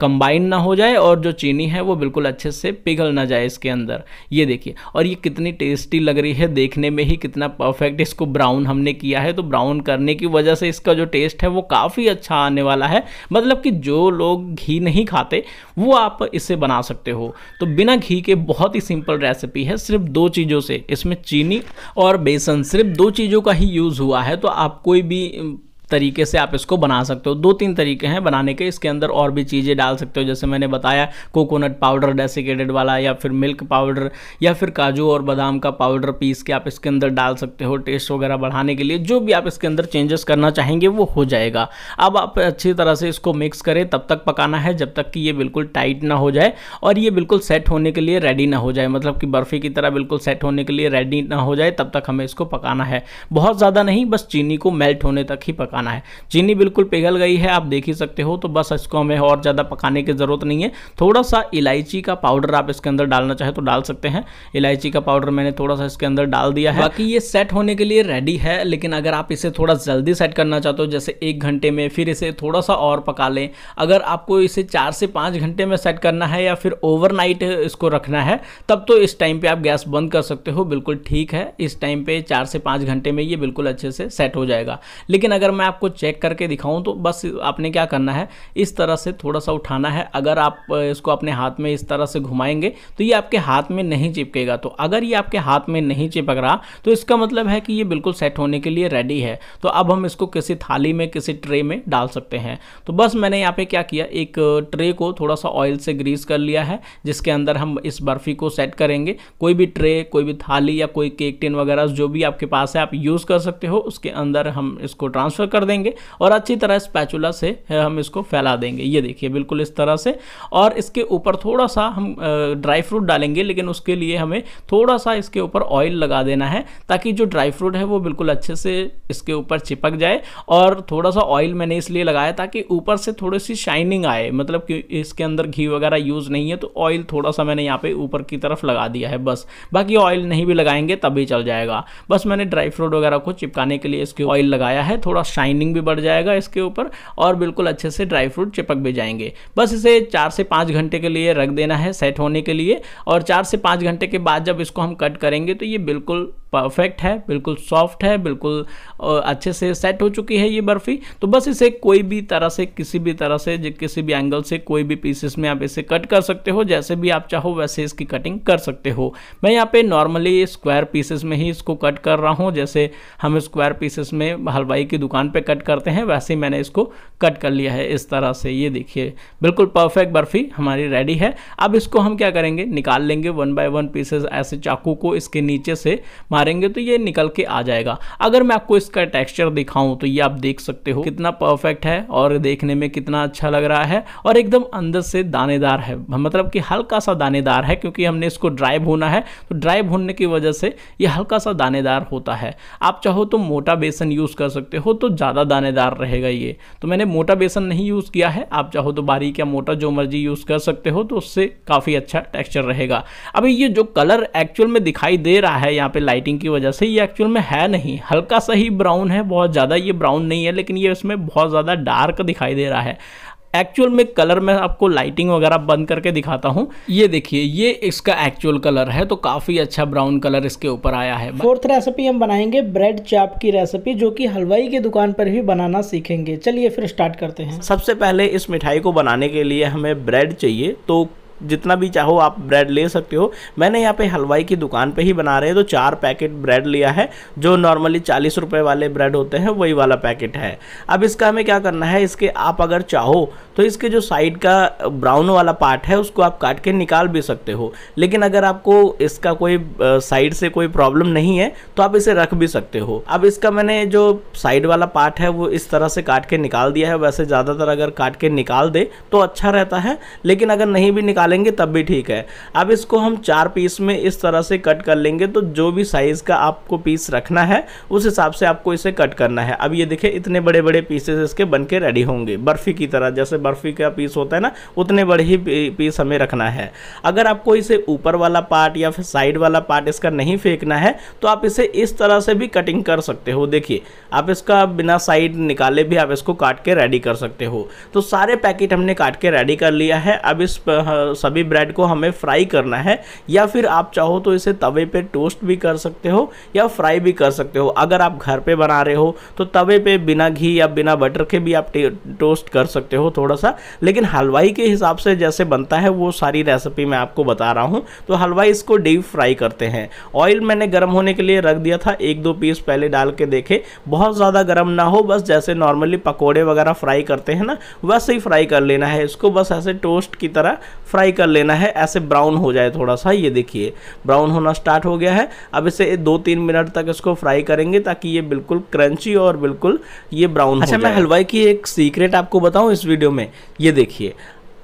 कंबाइन ना हो जाए और जो चीनी है वो बिल्कुल अच्छे से पिघल ना जाए इसके अंदर ये देखिए और ये कितनी टेस्टी लग रही है देखने में ही कितना परफेक्ट इसको ब्राउन हमने किया है तो ब्राउन करने की वजह से इसका जो टेस्ट है वो काफ़ी अच्छा आने वाला है मतलब कि जो लोग घी नहीं खाते वो आप इसे बना सकते हो तो बिना घी के बहुत ही सिंपल रेसिपी है सिर्फ दो चीज़ों से इसमें चीनी और बेसन सिर्फ दो चीज़ों का ही यूज़ हुआ है तो आप कोई भी तरीके से आप इसको बना सकते हो दो तीन तरीके हैं बनाने के इसके अंदर और भी चीज़ें डाल सकते हो जैसे मैंने बताया कोकोनट पाउडर डेसिकेटेड वाला या फिर मिल्क पाउडर या फिर काजू और बादाम का पाउडर पीस के आप इसके अंदर डाल सकते हो टेस्ट वगैरह बढ़ाने के लिए जो भी आप इसके अंदर चेंजेस करना चाहेंगे वो हो जाएगा अब आप अच्छी तरह से इसको मिक्स करें तब तक पकाना है जब तक कि ये बिल्कुल टाइट ना हो जाए और ये बिल्कुल सेट होने के लिए रेडी ना हो जाए मतलब कि बर्फ़ी की तरह बिल्कुल सेट होने के लिए रेडी ना हो जाए तब तक हमें इसको पकाना है बहुत ज़्यादा नहीं बस चीनी को मेल्ट होने तक ही पकाना पकाना है चीनी बिल्कुल पिघल गई है आप देख ही सकते हो तो बस इसको हमें और ज़्यादा पकाने की ज़रूरत नहीं है थोड़ा सा इलायची का पाउडर आप इसके अंदर डालना चाहे तो डाल सकते हैं इलायची का पाउडर मैंने थोड़ा सा इसके अंदर डाल दिया है बाकी ये सेट होने के लिए रेडी है लेकिन अगर आप इसे थोड़ा जल्दी सेट करना चाहते हो जैसे एक घंटे में फिर इसे थोड़ा सा और पका लें अगर आपको इसे चार से पाँच घंटे में सेट करना है या फिर ओवरनाइट इसको रखना है तब तो इस टाइम पे आप गैस बंद कर सकते हो बिल्कुल ठीक है इस टाइम पे चार से पाँच घंटे में ये बिल्कुल अच्छे से सेट हो जाएगा लेकिन अगर मैं मैं आपको चेक करके दिखाऊं तो बस आपने क्या करना है इस तरह से थोड़ा सा उठाना है अगर आप इसको अपने हाथ में इस तरह से घुमाएंगे तो ये आपके हाथ में नहीं चिपकेगा तो अगर ये आपके हाथ में नहीं चिपक रहा तो इसका मतलब है कि ये बिल्कुल सेट होने के लिए रेडी है तो अब हम इसको किसी थाली में किसी ट्रे में डाल सकते हैं तो बस मैंने यहाँ पे क्या किया एक ट्रे को थोड़ा सा ऑयल से ग्रीस कर लिया है जिसके अंदर हम इस बर्फ़ी को सेट करेंगे कोई भी ट्रे कोई भी थाली या कोई केक टिन वगैरह जो भी आपके पास है आप यूज़ कर सकते हो उसके अंदर हम इसको ट्रांसफ़र कर देंगे और अच्छी तरह स्पैचुला से हम इसको फैला देंगे ये देखिए बिल्कुल इस तरह से और इसके ऊपर थोड़ा सा हम ड्राई फ्रूट डालेंगे लेकिन उसके लिए हमें थोड़ा सा इसके ऊपर ऑयल लगा देना है ताकि जो ड्राई फ्रूट है वो बिल्कुल अच्छे से इसके ऊपर चिपक जाए और थोड़ा सा ऑयल मैंने इसलिए लगाया ताकि ऊपर से थोड़ी सी शाइनिंग आए मतलब कि इसके अंदर घी वगैरह यूज़ नहीं है तो ऑयल थोड़ा सा मैंने यहाँ पे ऊपर की तरफ लगा दिया है बस बाकी ऑयल नहीं भी लगाएंगे तभी चल जाएगा बस मैंने ड्राई फ्रूट वगैरह को चिपकाने के लिए इसके ऑयल लगाया है थोड़ा शाइनिंग भी बढ़ जाएगा इसके ऊपर और बिल्कुल अच्छे से ड्राई फ्रूट चिपक भी जाएंगे बस इसे चार से पाँच घंटे के लिए रख देना है सेट होने के लिए और चार से पाँच घंटे के बाद जब इसको हम कट करेंगे तो ये बिल्कुल परफेक्ट है बिल्कुल सॉफ्ट है बिल्कुल अच्छे से सेट हो चुकी है ये बर्फ़ी तो बस इसे कोई भी तरह से किसी भी तरह से किसी भी एंगल से कोई भी पीसेस में आप इसे कट कर सकते हो जैसे भी आप चाहो वैसे इसकी कटिंग कर सकते हो मैं यहाँ पे नॉर्मली स्क्वायर पीसेस में ही इसको कट कर रहा हूँ जैसे हम स्क्वायर पीसेस में हलवाई की दुकान पे कट करते हैं वैसे ही मैंने इसको कट कर लिया है इस तरह से ये देखिए बिल्कुल परफेक्ट बर्फ़ी हमारी रेडी है अब इसको हम क्या करेंगे निकाल लेंगे वन बाय वन पीसेस ऐसे चाकू को इसके नीचे से मारेंगे तो ये निकल के आ जाएगा अगर मैं आपको इसका टेक्स्चर दिखाऊं तो ये आप देख सकते हो कितना परफेक्ट है और देखने में कितना अच्छा लग रहा है और एकदम अंदर से दानेदार है मतलब कि हल्का सा दानेदार है क्योंकि हमने इसको ड्राई भूना है तो ड्राई भूनने की वजह से ये हल्का सा दानेदार होता है आप चाहो तो मोटा बेसन यूज़ कर सकते हो तो ज़्यादा दानेदार रहेगा ये तो मैंने मोटा बेसन नहीं यूज़ किया है आप चाहो तो बारीक या मोटा जो मर्जी यूज़ कर सकते हो तो उससे काफ़ी अच्छा टेक्स्चर रहेगा अभी ये जो कलर एक्चुअल में दिखाई दे रहा है यहाँ पे लाइटिंग की वजह से ये एक्चुअल में है नहीं हल्का सा ही ब्राउन है बहुत ज़्यादा ये ब्राउन नहीं है लेकिन ये इसमें बहुत ज़्यादा डार्क दिखाई दे रहा है एक्चुअल में कलर में आपको लाइटिंग वगैरह बंद करके दिखाता हूँ ये देखिए ये इसका एक्चुअल कलर है तो काफ़ी अच्छा ब्राउन कलर इसके ऊपर आया है फोर्थ रेसिपी हम बनाएंगे ब्रेड चाप की रेसिपी जो कि हलवाई की दुकान पर ही बनाना सीखेंगे चलिए फिर स्टार्ट करते हैं सबसे पहले इस मिठाई को बनाने के लिए हमें ब्रेड चाहिए तो जितना भी चाहो आप ब्रेड ले सकते हो मैंने यहाँ पे हलवाई की दुकान पे ही बना रहे हैं तो चार पैकेट ब्रेड लिया है जो नॉर्मली चालीस रुपये वाले ब्रेड होते हैं वही वाला पैकेट है अब इसका हमें क्या करना है इसके आप अगर चाहो तो इसके जो साइड का ब्राउन वाला पार्ट है उसको आप काट के निकाल भी सकते हो लेकिन अगर आपको इसका कोई साइड से कोई प्रॉब्लम नहीं है तो आप इसे रख भी सकते हो अब इसका मैंने जो साइड वाला पार्ट है वो इस तरह से काट के निकाल दिया है वैसे ज़्यादातर अगर काट के निकाल दे तो अच्छा रहता है लेकिन अगर नहीं भी निकाल डालेंगे तब भी ठीक है अब इसको हम चार पीस में इस तरह से कट कर लेंगे तो जो भी साइज़ का आपको पीस रखना है उस हिसाब से आपको इसे कट करना है अब ये देखिए इतने बड़े बड़े पीसेस इसके बन के रेडी होंगे बर्फ़ी की तरह जैसे बर्फ़ी का पीस होता है ना उतने बड़े ही पीस हमें रखना है अगर आपको इसे ऊपर वाला पार्ट या फिर साइड वाला पार्ट इसका नहीं फेंकना है तो आप इसे इस तरह से भी कटिंग कर सकते हो देखिए आप इसका बिना साइड निकाले भी आप इसको काट के रेडी कर सकते हो तो सारे पैकेट हमने काट के रेडी कर लिया है अब इस सभी ब्रेड को हमें फ्राई करना है या फिर आप चाहो तो इसे तवे पे टोस्ट भी कर सकते हो या फ्राई भी कर सकते हो अगर आप घर पे बना रहे हो तो तवे पे बिना घी या बिना बटर के भी आप टोस्ट कर सकते हो थोड़ा सा लेकिन हलवाई के हिसाब से जैसे बनता है वो सारी रेसिपी मैं आपको बता रहा हूँ तो हलवाई इसको डीप फ्राई करते हैं ऑयल मैंने गर्म होने के लिए रख दिया था एक दो पीस पहले डाल के देखे बहुत ज़्यादा गर्म ना हो बस जैसे नॉर्मली पकौड़े वगैरह फ्राई करते हैं ना वैसे ही फ्राई कर लेना है इसको बस ऐसे टोस्ट की तरह फ्राई फ्राई कर लेना है ऐसे ब्राउन हो जाए थोड़ा सा ये देखिए ब्राउन होना स्टार्ट हो गया है अब इसे दो तीन मिनट तक इसको फ्राई करेंगे ताकि ये बिल्कुल क्रंची और बिल्कुल ये ब्राउन अच्छा मैं हलवाई की एक सीक्रेट आपको बताऊँ इस वीडियो में ये देखिए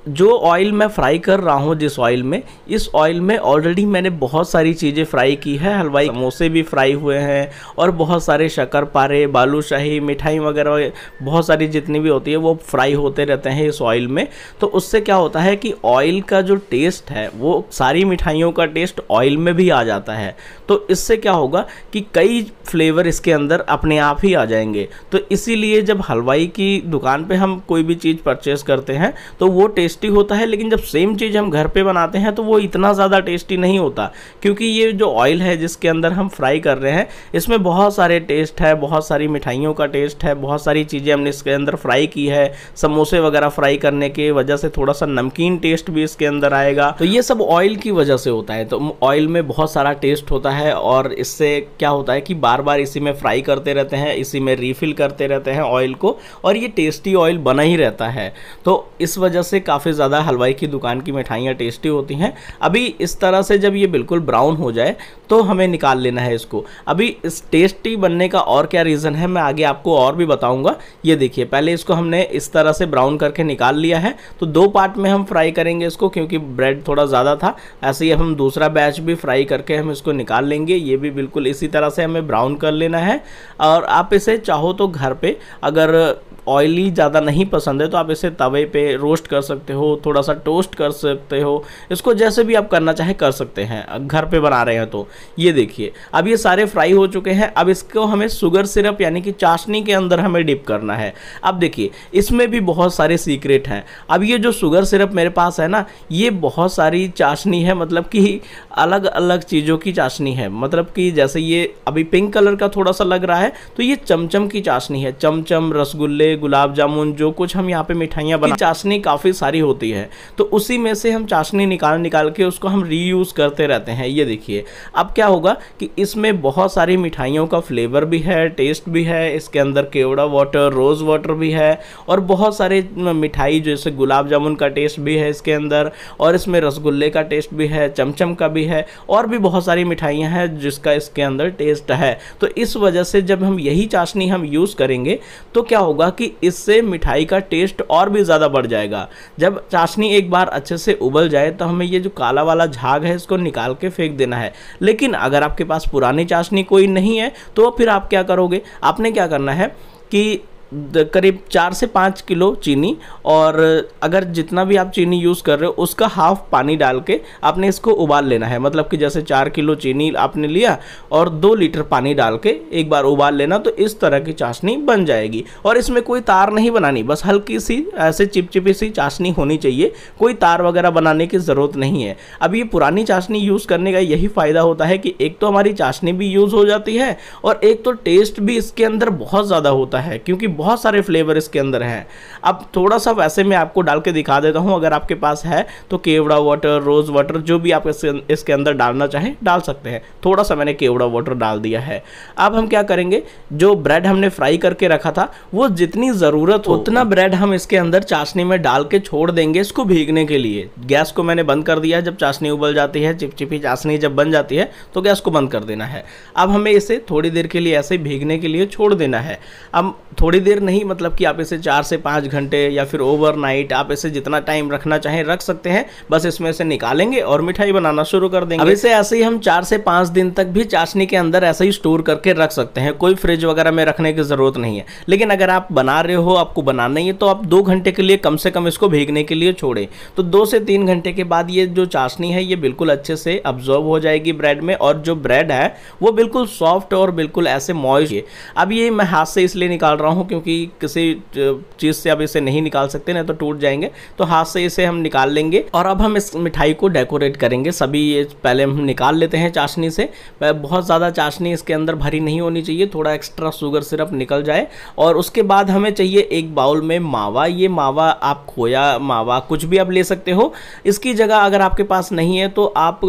जो ऑयल मैं फ्राई कर रहा हूँ जिस ऑयल में इस ऑयल में ऑलरेडी मैंने बहुत सारी चीज़ें फ्राई की है हलवाई समोसे भी फ्राई हुए हैं और बहुत सारे शक्कर पारे बालूशाही मिठाई वगैरह बहुत सारी जितनी भी होती है वो फ्राई होते रहते हैं इस ऑयल में तो उससे क्या होता है कि ऑयल का जो टेस्ट है वो सारी मिठाइयों का टेस्ट ऑयल में भी आ जाता है तो इससे क्या होगा कि कई फ्लेवर इसके अंदर अपने आप ही आ जाएंगे तो इसीलिए जब हलवाई की दुकान पर हम कोई भी चीज़ परचेज़ करते हैं तो वो टेस्ट टेस्टी होता है लेकिन जब सेम चीज़ हम घर पे बनाते हैं तो वो इतना ज़्यादा टेस्टी नहीं होता क्योंकि ये जो ऑयल है जिसके अंदर हम फ्राई कर रहे हैं इसमें बहुत सारे टेस्ट है बहुत सारी मिठाइयों का टेस्ट है बहुत सारी चीज़ें हमने इसके अंदर फ्राई की है समोसे वगैरह फ्राई करने की वजह से थोड़ा सा नमकीन टेस्ट भी इसके अंदर आएगा तो ये सब ऑयल की वजह से होता है तो ऑयल में बहुत सारा टेस्ट होता है और इससे क्या होता है कि बार बार इसी में फ्राई करते रहते हैं इसी में रिफिल करते रहते हैं ऑयल को और ये टेस्टी ऑयल बना ही रहता है तो इस वजह से काफ़ी काफ़ी ज़्यादा हलवाई की दुकान की मिठाइयाँ टेस्टी होती हैं अभी इस तरह से जब ये बिल्कुल ब्राउन हो जाए तो हमें निकाल लेना है इसको अभी इस टेस्टी बनने का और क्या रीज़न है मैं आगे आपको और भी बताऊँगा ये देखिए पहले इसको हमने इस तरह से ब्राउन करके निकाल लिया है तो दो पार्ट में हम फ्राई करेंगे इसको क्योंकि ब्रेड थोड़ा ज़्यादा था ऐसे ही हम दूसरा बैच भी फ्राई करके हम इसको निकाल लेंगे ये भी बिल्कुल इसी तरह से हमें ब्राउन कर लेना है और आप इसे चाहो तो घर पे अगर ऑयली ज़्यादा नहीं पसंद है तो आप इसे तवे पे रोस्ट कर सकते हो थोड़ा सा टोस्ट कर सकते हो इसको जैसे भी आप करना चाहे कर सकते हैं घर पे बना रहे हैं तो ये देखिए अब ये सारे फ्राई हो चुके हैं अब इसको हमें शुगर सिरप यानी कि चाशनी के अंदर हमें डिप करना है अब देखिए इसमें भी बहुत सारे सीक्रेट हैं अब ये जो शुगर सिरप मेरे पास है ना ये बहुत सारी चाशनी है मतलब कि अलग अलग चीज़ों की चाशनी है मतलब कि जैसे ये अभी पिंक कलर का थोड़ा सा लग रहा है तो ये चमचम की चाशनी है चमचम रसगुल्ले गुलाब जामुन जो कुछ हम यहाँ पे मिठाइयाँ बना चाशनी काफ़ी सारी होती है तो उसी में से हम चाशनी निकाल निकाल के उसको हम रीयूज़ करते रहते हैं ये देखिए अब क्या होगा कि इसमें बहुत सारी मिठाइयों का फ्लेवर भी है टेस्ट भी है इसके अंदर केवड़ा वाटर रोज़ वाटर भी है और बहुत सारे मिठाई जैसे गुलाब जामुन का टेस्ट भी है इसके अंदर और इसमें रसगुल्ले का टेस्ट भी है चमचम का भी है और भी बहुत सारी मिठाइयाँ हैं जिसका इसके अंदर टेस्ट है तो इस वजह से जब हम यही चाशनी हम यूज़ करेंगे तो क्या होगा कि कि इससे मिठाई का टेस्ट और भी ज़्यादा बढ़ जाएगा जब चाशनी एक बार अच्छे से उबल जाए तो हमें ये जो काला वाला झाग है इसको निकाल के फेंक देना है लेकिन अगर आपके पास पुरानी चाशनी कोई नहीं है तो फिर आप क्या करोगे आपने क्या करना है कि करीब चार से पाँच किलो चीनी और अगर जितना भी आप चीनी यूज़ कर रहे हो उसका हाफ पानी डाल के आपने इसको उबाल लेना है मतलब कि जैसे चार किलो चीनी आपने लिया और दो लीटर पानी डाल के एक बार उबाल लेना तो इस तरह की चाशनी बन जाएगी और इसमें कोई तार नहीं बनानी बस हल्की सी ऐसे चिपचिपी सी चाशनी होनी चाहिए कोई तार वगैरह बनाने की ज़रूरत नहीं है अब ये पुरानी चाशनी यूज़ करने का यही फ़ायदा होता है कि एक तो हमारी चाशनी भी यूज़ हो जाती है और एक तो टेस्ट भी इसके अंदर बहुत ज़्यादा होता है क्योंकि बहुत सारे फ्लेवर इसके अंदर हैं अब थोड़ा सा वैसे मैं आपको डाल के दिखा देता हूँ अगर आपके पास है तो केवड़ा वाटर रोज़ वाटर जो भी आप अं-, इसके अंदर डालना चाहें डाल सकते हैं थोड़ा सा मैंने केवड़ा वाटर डाल दिया है अब हम क्या करेंगे जो ब्रेड हमने फ्राई करके रखा था वो जितनी ज़रूरत हो उतना ब्रेड हम इसके अंदर चाशनी में डाल के छोड़ देंगे इसको भीगने के लिए गैस को मैंने बंद कर दिया जब चाशनी उबल जाती है चिपचिपी चाशनी जब बन जाती है तो गैस को बंद कर देना है अब हमें इसे थोड़ी देर के लिए ऐसे भीगने के लिए छोड़ देना है अब थोड़ी देर नहीं मतलब कि आप इसे चार से पाँच घंटे या फिर ओवरनाइट आप इसे जितना टाइम रखना चाहें रख सकते हैं बस इसमें से निकालेंगे और मिठाई बनाना शुरू कर देंगे अब इसे ऐसे ही हम चार से पाँच दिन तक भी चाशनी के अंदर ऐसे ही स्टोर करके रख सकते हैं कोई फ्रिज वगैरह में रखने की ज़रूरत नहीं है लेकिन अगर आप बना रहे हो आपको बनाना ही है तो आप दो घंटे के लिए कम से कम इसको भीगने के लिए छोड़ें तो दो से तीन घंटे के बाद ये जो चाशनी है ये बिल्कुल अच्छे से अब्जॉर्व हो जाएगी ब्रेड में और जो ब्रेड है वो बिल्कुल सॉफ्ट और बिल्कुल ऐसे मॉइस्ट अब ये मैं हाथ से इसलिए निकाल रहा हूँ क्योंकि किसी चीज़ से अब इसे नहीं निकाल सकते ना तो टूट जाएंगे तो हाथ से इसे हम निकाल लेंगे और अब हम इस मिठाई को डेकोरेट करेंगे सभी ये पहले हम निकाल लेते हैं चाशनी से बहुत ज़्यादा चाशनी इसके अंदर भरी नहीं होनी चाहिए थोड़ा एक्स्ट्रा शुगर सिरप निकल जाए और उसके बाद हमें चाहिए एक बाउल में मावा ये मावा आप खोया मावा कुछ भी आप ले सकते हो इसकी जगह अगर आपके पास नहीं है तो आप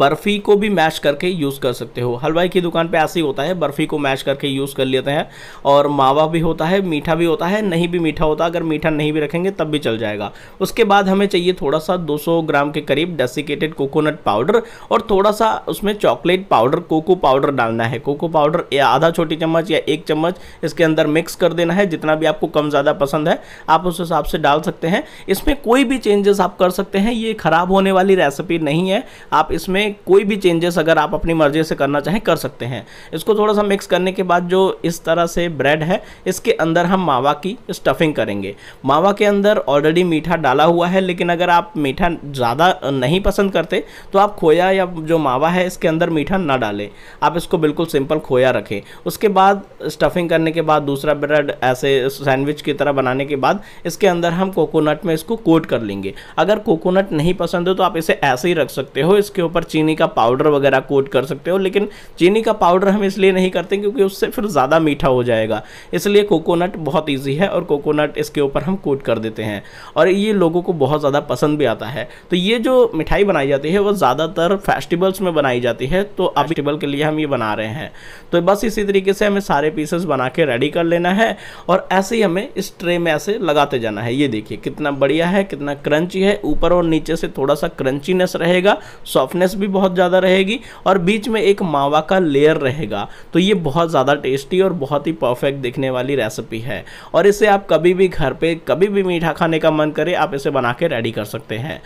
बर्फ़ी को भी मैश करके यूज़ कर सकते हो हलवाई की दुकान पर ऐसे ही होता है बर्फ़ी को मैश करके यूज़ कर लेते हैं और मावा भी होता है मीठा भी होता है नहीं भी मीठा होता अगर मीठा नहीं भी रखेंगे तब भी चल जाएगा उसके बाद हमें चाहिए थोड़ा सा 200 ग्राम के करीब डेसिकेटेड कोकोनट पाउडर और थोड़ा सा उसमें चॉकलेट पाउडर कोको पाउडर डालना है कोको पाउडर या आधा छोटी चम्मच या एक चम्मच इसके अंदर मिक्स कर देना है जितना भी आपको कम ज़्यादा पसंद है आप उस हिसाब से डाल सकते हैं इसमें कोई भी चेंजेस आप कर सकते हैं ये ख़राब होने वाली रेसिपी नहीं है आप इसमें कोई भी चेंजेस अगर आप अपनी मर्ज़ी से करना चाहें कर सकते हैं इसको थोड़ा सा मिक्स करने के बाद जो इस तरह से ब्रेड है इसके अंदर हम मावा की स्टफिंग करेंगे मावा के अंदर ऑलरेडी मीठा डाला हुआ है लेकिन अगर आप मीठा ज़्यादा नहीं पसंद करते तो आप खोया या जो मावा है इसके अंदर मीठा ना डालें आप इसको बिल्कुल सिंपल खोया रखें उसके बाद स्टफिंग करने के बाद दूसरा ब्रेड ऐसे सैंडविच की तरह बनाने के बाद इसके अंदर हम कोकोनट में इसको कोट कर लेंगे अगर कोकोनट नहीं पसंद हो तो आप इसे ऐसे ही रख सकते हो इसके ऊपर चीनी का पाउडर वगैरह कोट कर सकते हो लेकिन चीनी का पाउडर हम इसलिए नहीं करते क्योंकि उससे फिर ज़्यादा मीठा हो जाएगा इसलिए लिए कोकोनट बहुत ईजी है और कोकोनट इसके ऊपर हम कोट कर देते हैं और ये लोगों को बहुत ज़्यादा पसंद भी आता है तो ये जो मिठाई बनाई जाती है वो ज़्यादातर फेस्टिवल्स में बनाई जाती है तो अब फेस्टिवल के लिए हम ये बना रहे हैं तो बस इसी तरीके से हमें सारे पीसेस बना के रेडी कर लेना है और ऐसे ही हमें इस ट्रे में ऐसे लगाते जाना है ये देखिए कितना बढ़िया है कितना क्रंची है ऊपर और नीचे से थोड़ा सा क्रंचीनेस रहेगा सॉफ्टनेस भी बहुत ज़्यादा रहेगी और बीच में एक मावा का लेयर रहेगा तो ये बहुत ज़्यादा टेस्टी और बहुत ही परफेक्ट दिखने वाली वाली रेसिपी है और इसे आप कभी भी घर पे कभी भी मीठा खाने का मन करे आप इसे बना के रेडी कर सकते हैं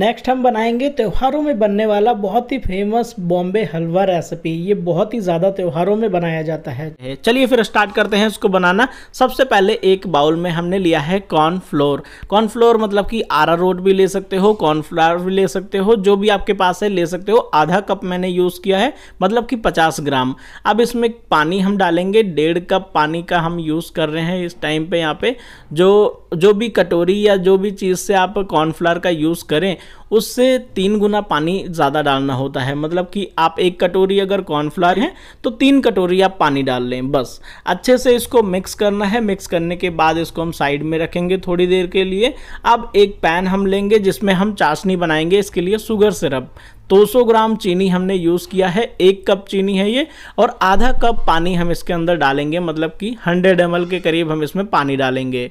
नेक्स्ट हम बनाएंगे त्योहारों में बनने वाला बहुत ही फेमस बॉम्बे हलवा रेसिपी ये बहुत ही ज़्यादा त्योहारों में बनाया जाता है चलिए फिर स्टार्ट करते हैं इसको बनाना सबसे पहले एक बाउल में हमने लिया है कॉर्नफ्लोर कॉर्नफ्लोर मतलब कि आरा रोट भी ले सकते हो कॉर्नफ्लावर भी ले सकते हो जो भी आपके पास है ले सकते हो आधा कप मैंने यूज़ किया है मतलब कि पचास ग्राम अब इसमें पानी हम डालेंगे डेढ़ कप पानी का हम यूज़ कर रहे हैं इस टाइम पे यहाँ पे जो जो भी कटोरी या जो भी चीज़ से आप कॉर्नफ्लावर का यूज़ करें उससे तीन गुना पानी ज़्यादा डालना होता है मतलब कि आप एक कटोरी अगर कॉर्नफ्लावर है तो तीन कटोरी आप पानी डाल लें बस अच्छे से इसको मिक्स करना है मिक्स करने के बाद इसको हम साइड में रखेंगे थोड़ी देर के लिए अब एक पैन हम लेंगे जिसमें हम चाशनी बनाएंगे इसके लिए शुगर सिरप 200 ग्राम चीनी हमने यूज़ किया है एक कप चीनी है ये और आधा कप पानी हम इसके अंदर डालेंगे मतलब कि 100 एम के करीब हम इसमें पानी डालेंगे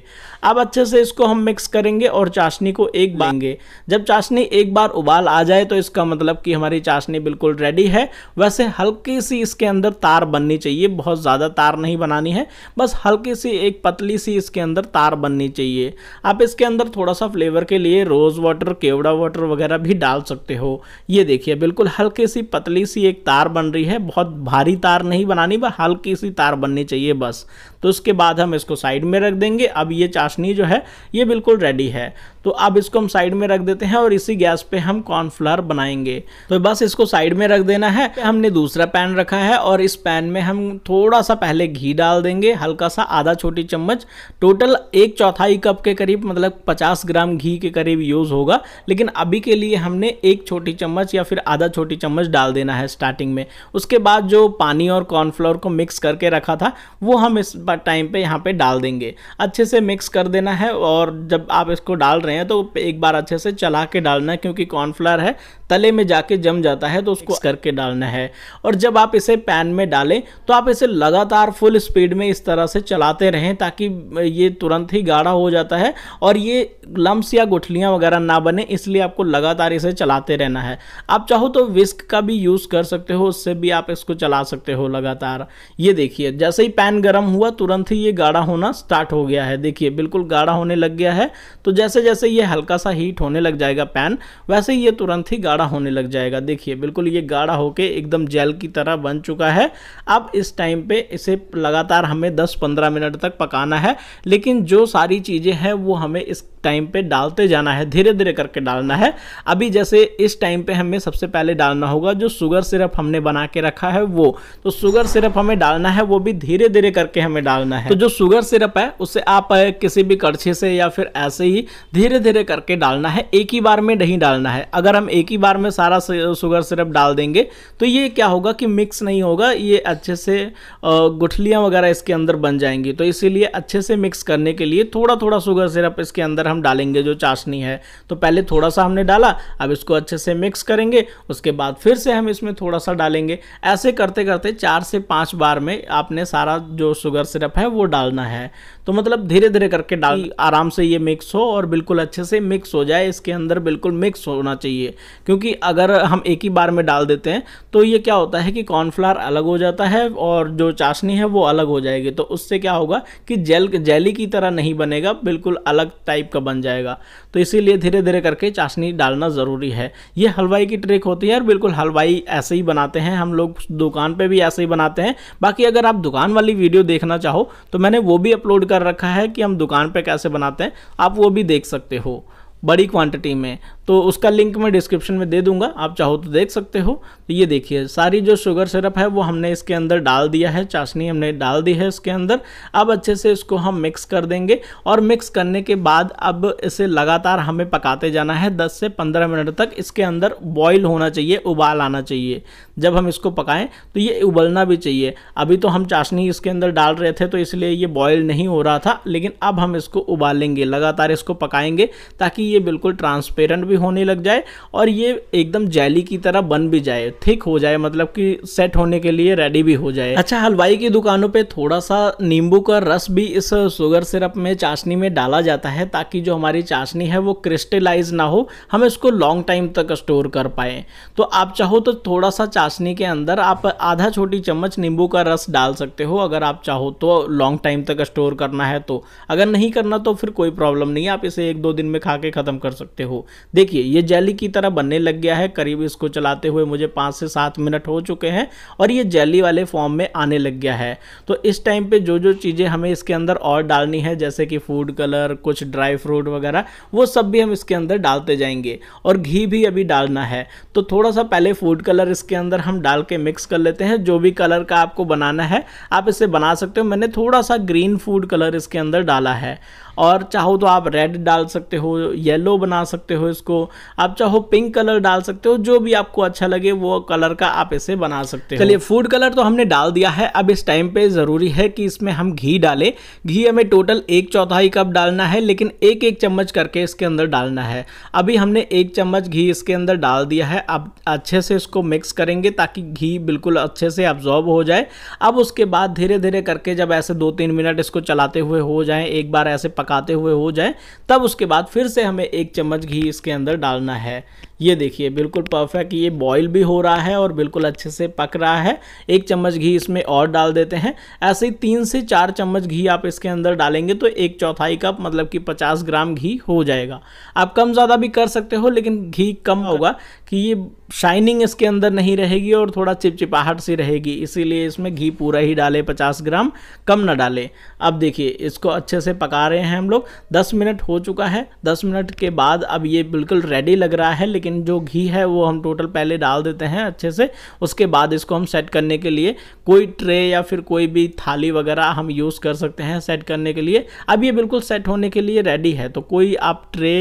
अब अच्छे से इसको हम मिक्स करेंगे और चाशनी को एक बांगे जब चाशनी एक बार उबाल आ जाए तो इसका मतलब कि हमारी चाशनी बिल्कुल रेडी है वैसे हल्की सी इसके अंदर तार बननी चाहिए बहुत ज़्यादा तार नहीं बनानी है बस हल्की सी एक पतली सी इसके अंदर तार बननी चाहिए आप इसके अंदर थोड़ा सा फ्लेवर के लिए रोज़ वाटर केवड़ा वाटर वगैरह भी डाल सकते हो ये देखिए बिल्कुल हल्की सी पतली सी एक तार बन रही है बहुत भारी तार नहीं बनानी बस हल्की सी तार बननी चाहिए बस तो उसके बाद हम इसको साइड में रख देंगे अब ये चाशनी जो है ये बिल्कुल रेडी है तो अब इसको हम साइड में रख देते हैं और इसी गैस पे हम कॉर्नफ्लावर बनाएंगे तो बस इसको साइड में रख देना है हमने दूसरा पैन रखा है और इस पैन में हम थोड़ा सा पहले घी डाल देंगे हल्का सा आधा छोटी चम्मच टोटल एक चौथाई कप के करीब मतलब 50 ग्राम घी के करीब यूज़ होगा लेकिन अभी के लिए हमने एक छोटी चम्मच या फिर आधा छोटी चम्मच डाल देना है स्टार्टिंग में उसके बाद जो पानी और कॉर्नफ्लोर को मिक्स करके रखा था वो हम इस टाइम पे यहाँ पे डाल देंगे अच्छे से मिक्स कर देना है और जब आप इसको डाल रहे हैं तो एक बार अच्छे से चला के डालना है क्योंकि कॉर्नफ्लावर है तले में जाके जम जाता है तो उसको करके डालना है और जब आप इसे पैन में डालें तो आप इसे लगातार फुल स्पीड में इस तरह से चलाते रहें ताकि ये तुरंत ही गाढ़ा हो जाता है और ये लम्स या गुठलियाँ वगैरह ना बने इसलिए आपको लगातार इसे चलाते रहना है आप चाहो तो विस्क का भी यूज़ कर सकते हो उससे भी आप इसको चला सकते हो लगातार ये देखिए जैसे ही पैन गर्म हुआ तुरंत ही ये गाढ़ा होना स्टार्ट हो गया है देखिए बिल्कुल गाढ़ा होने लग गया है तो जैसे जैसे ये हल्का सा हीट होने लग जाएगा पैन वैसे ही ये तुरंत ही गाढ़ा होने लग जाएगा देखिए बिल्कुल ये गाढ़ा होके एकदम जेल की तरह बन चुका है अब इस टाइम पे इसे लगातार हमें दस पंद्रह मिनट तक पकाना है लेकिन जो सारी चीज़ें हैं वो हमें इस टाइम पे डालते जाना है धीरे धीरे करके डालना है अभी जैसे इस टाइम पे हमें सबसे पहले डालना होगा जो शुगर सिरप हमने बना के रखा है वो तो शुगर सिरप हमें डालना है वो भी धीरे धीरे करके हमें डालना है तो जो शुगर सिरप है उसे आप किसी भी कड़छे से या फिर ऐसे ही धीरे धीरे करके डालना है एक ही बार में नहीं डालना है अगर हम एक ही बार में सारा शुगर सिरप डाल देंगे तो ये क्या होगा कि मिक्स नहीं होगा ये अच्छे से गुठलियाँ वगैरह इसके अंदर बन जाएंगी तो इसीलिए अच्छे से मिक्स करने के लिए थोड़ा थोड़ा शुगर सिरप इसके अंदर हम डालेंगे जो चाशनी है तो पहले थोड़ा सा हमने डाला अब इसको अच्छे से मिक्स करेंगे उसके बाद फिर से हम इसमें थोड़ा सा डालेंगे ऐसे करते करते चार से पाँच बार में आपने सारा जो शुगर सिरप है वो डालना है तो मतलब धीरे धीरे करके डाल आराम से ये मिक्स हो और बिल्कुल अच्छे से मिक्स हो जाए इसके अंदर बिल्कुल मिक्स होना चाहिए क्योंकि अगर हम एक ही बार में डाल देते हैं तो ये क्या होता है कि कॉर्नफ्लावर अलग हो जाता है और जो चाशनी है वो अलग हो जाएगी तो उससे क्या होगा कि जेल जैली की तरह नहीं बनेगा बिल्कुल अलग टाइप का बन जाएगा तो इसीलिए धीरे धीरे करके चाशनी डालना ज़रूरी है ये हलवाई की ट्रिक होती है और बिल्कुल हलवाई ऐसे ही बनाते हैं हम लोग दुकान पर भी ऐसे ही बनाते हैं बाकी अगर आप दुकान वाली वीडियो देखना चाहो तो मैंने वो भी अपलोड कर रखा है कि हम दुकान पर कैसे बनाते हैं आप वो भी देख सकते हो बड़ी क्वांटिटी में तो उसका लिंक मैं डिस्क्रिप्शन में दे दूंगा आप चाहो तो देख सकते हो तो ये देखिए सारी जो शुगर सिरप है वो हमने इसके अंदर डाल दिया है चाशनी हमने डाल दी है इसके अंदर अब अच्छे से इसको हम मिक्स कर देंगे और मिक्स करने के बाद अब इसे लगातार हमें पकाते जाना है 10 से 15 मिनट तक इसके अंदर बॉईल होना चाहिए उबाल आना चाहिए जब हम इसको पकाएं तो ये उबलना भी चाहिए अभी तो हम चाशनी इसके अंदर डाल रहे थे तो इसलिए ये बॉयल नहीं हो रहा था लेकिन अब हम इसको उबालेंगे लगातार इसको पकाएंगे ताकि ये बिल्कुल ट्रांसपेरेंट भी भी होने लग जाए और ये एकदम जैली की तरह बन भी जाए थिक हो जाए मतलब कि सेट होने के लिए रेडी भी हो जाए अच्छा हलवाई की दुकानों पे थोड़ा सा नींबू का रस भी इस शुगर सिरप में चाशनी में डाला जाता है ताकि जो हमारी चाशनी है वो क्रिस्टलाइज ना हो हम इसको लॉन्ग टाइम तक स्टोर कर पाए तो आप चाहो तो थोड़ा सा चाशनी के अंदर आप आधा छोटी चम्मच नींबू का रस डाल सकते हो अगर आप चाहो तो लॉन्ग टाइम तक स्टोर करना है तो अगर नहीं करना तो फिर कोई प्रॉब्लम नहीं आप इसे एक दो दिन में खा के ख़त्म कर सकते हो देखिए देखिए ये जेली की तरह बनने लग गया है करीब इसको चलाते हुए मुझे पाँच से सात मिनट हो चुके हैं और ये जेली वाले फॉर्म में आने लग गया है तो इस टाइम पे जो जो चीज़ें हमें इसके अंदर और डालनी है जैसे कि फूड कलर कुछ ड्राई फ्रूट वगैरह वो सब भी हम इसके अंदर डालते जाएंगे और घी भी अभी डालना है तो थोड़ा सा पहले फूड कलर इसके अंदर हम डाल के मिक्स कर लेते हैं जो भी कलर का आपको बनाना है आप इसे बना सकते हो मैंने थोड़ा सा ग्रीन फूड कलर इसके अंदर डाला है और चाहो तो आप रेड डाल सकते हो येलो बना सकते हो इसको आप चाहो पिंक कलर डाल सकते हो जो भी आपको अच्छा लगे वो कलर का आप इसे बना सकते हो चलिए फूड कलर तो हमने डाल दिया है अब इस टाइम पे ज़रूरी है कि इसमें हम घी डालें घी हमें टोटल एक चौथाई कप डालना है लेकिन एक एक चम्मच करके इसके अंदर डालना है अभी हमने एक चम्मच घी इसके अंदर डाल दिया है अब अच्छे से इसको मिक्स करेंगे ताकि घी बिल्कुल अच्छे से अब्जॉर्ब हो जाए अब उसके बाद धीरे धीरे करके जब ऐसे दो तीन मिनट इसको चलाते हुए हो जाए एक बार ऐसे पक पकाते हुए हो जाए तब उसके बाद फिर से हमें एक चम्मच घी इसके अंदर डालना है ये देखिए बिल्कुल परफेक्ट ये बॉईल भी हो रहा है और बिल्कुल अच्छे से पक रहा है एक चम्मच घी इसमें और डाल देते हैं ऐसे ही तीन से चार चम्मच घी आप इसके अंदर डालेंगे तो एक चौथाई कप मतलब कि पचास ग्राम घी हो जाएगा आप कम ज़्यादा भी कर सकते हो लेकिन घी कम हाँ। होगा कि ये शाइनिंग इसके अंदर नहीं रहेगी और थोड़ा चिपचिपाहट सी रहेगी इसीलिए इसमें घी पूरा ही डाले पचास ग्राम कम ना डालें अब देखिए इसको अच्छे से पका रहे हैं हम लोग दस मिनट हो चुका है दस मिनट के बाद अब ये बिल्कुल रेडी लग रहा है लेकिन लेकिन जो घी है वो हम टोटल पहले डाल देते हैं अच्छे से उसके बाद इसको हम सेट करने के लिए कोई ट्रे या फिर कोई भी थाली वगैरह हम यूज़ कर सकते हैं सेट करने के लिए अब ये बिल्कुल सेट होने के लिए रेडी है तो कोई आप ट्रे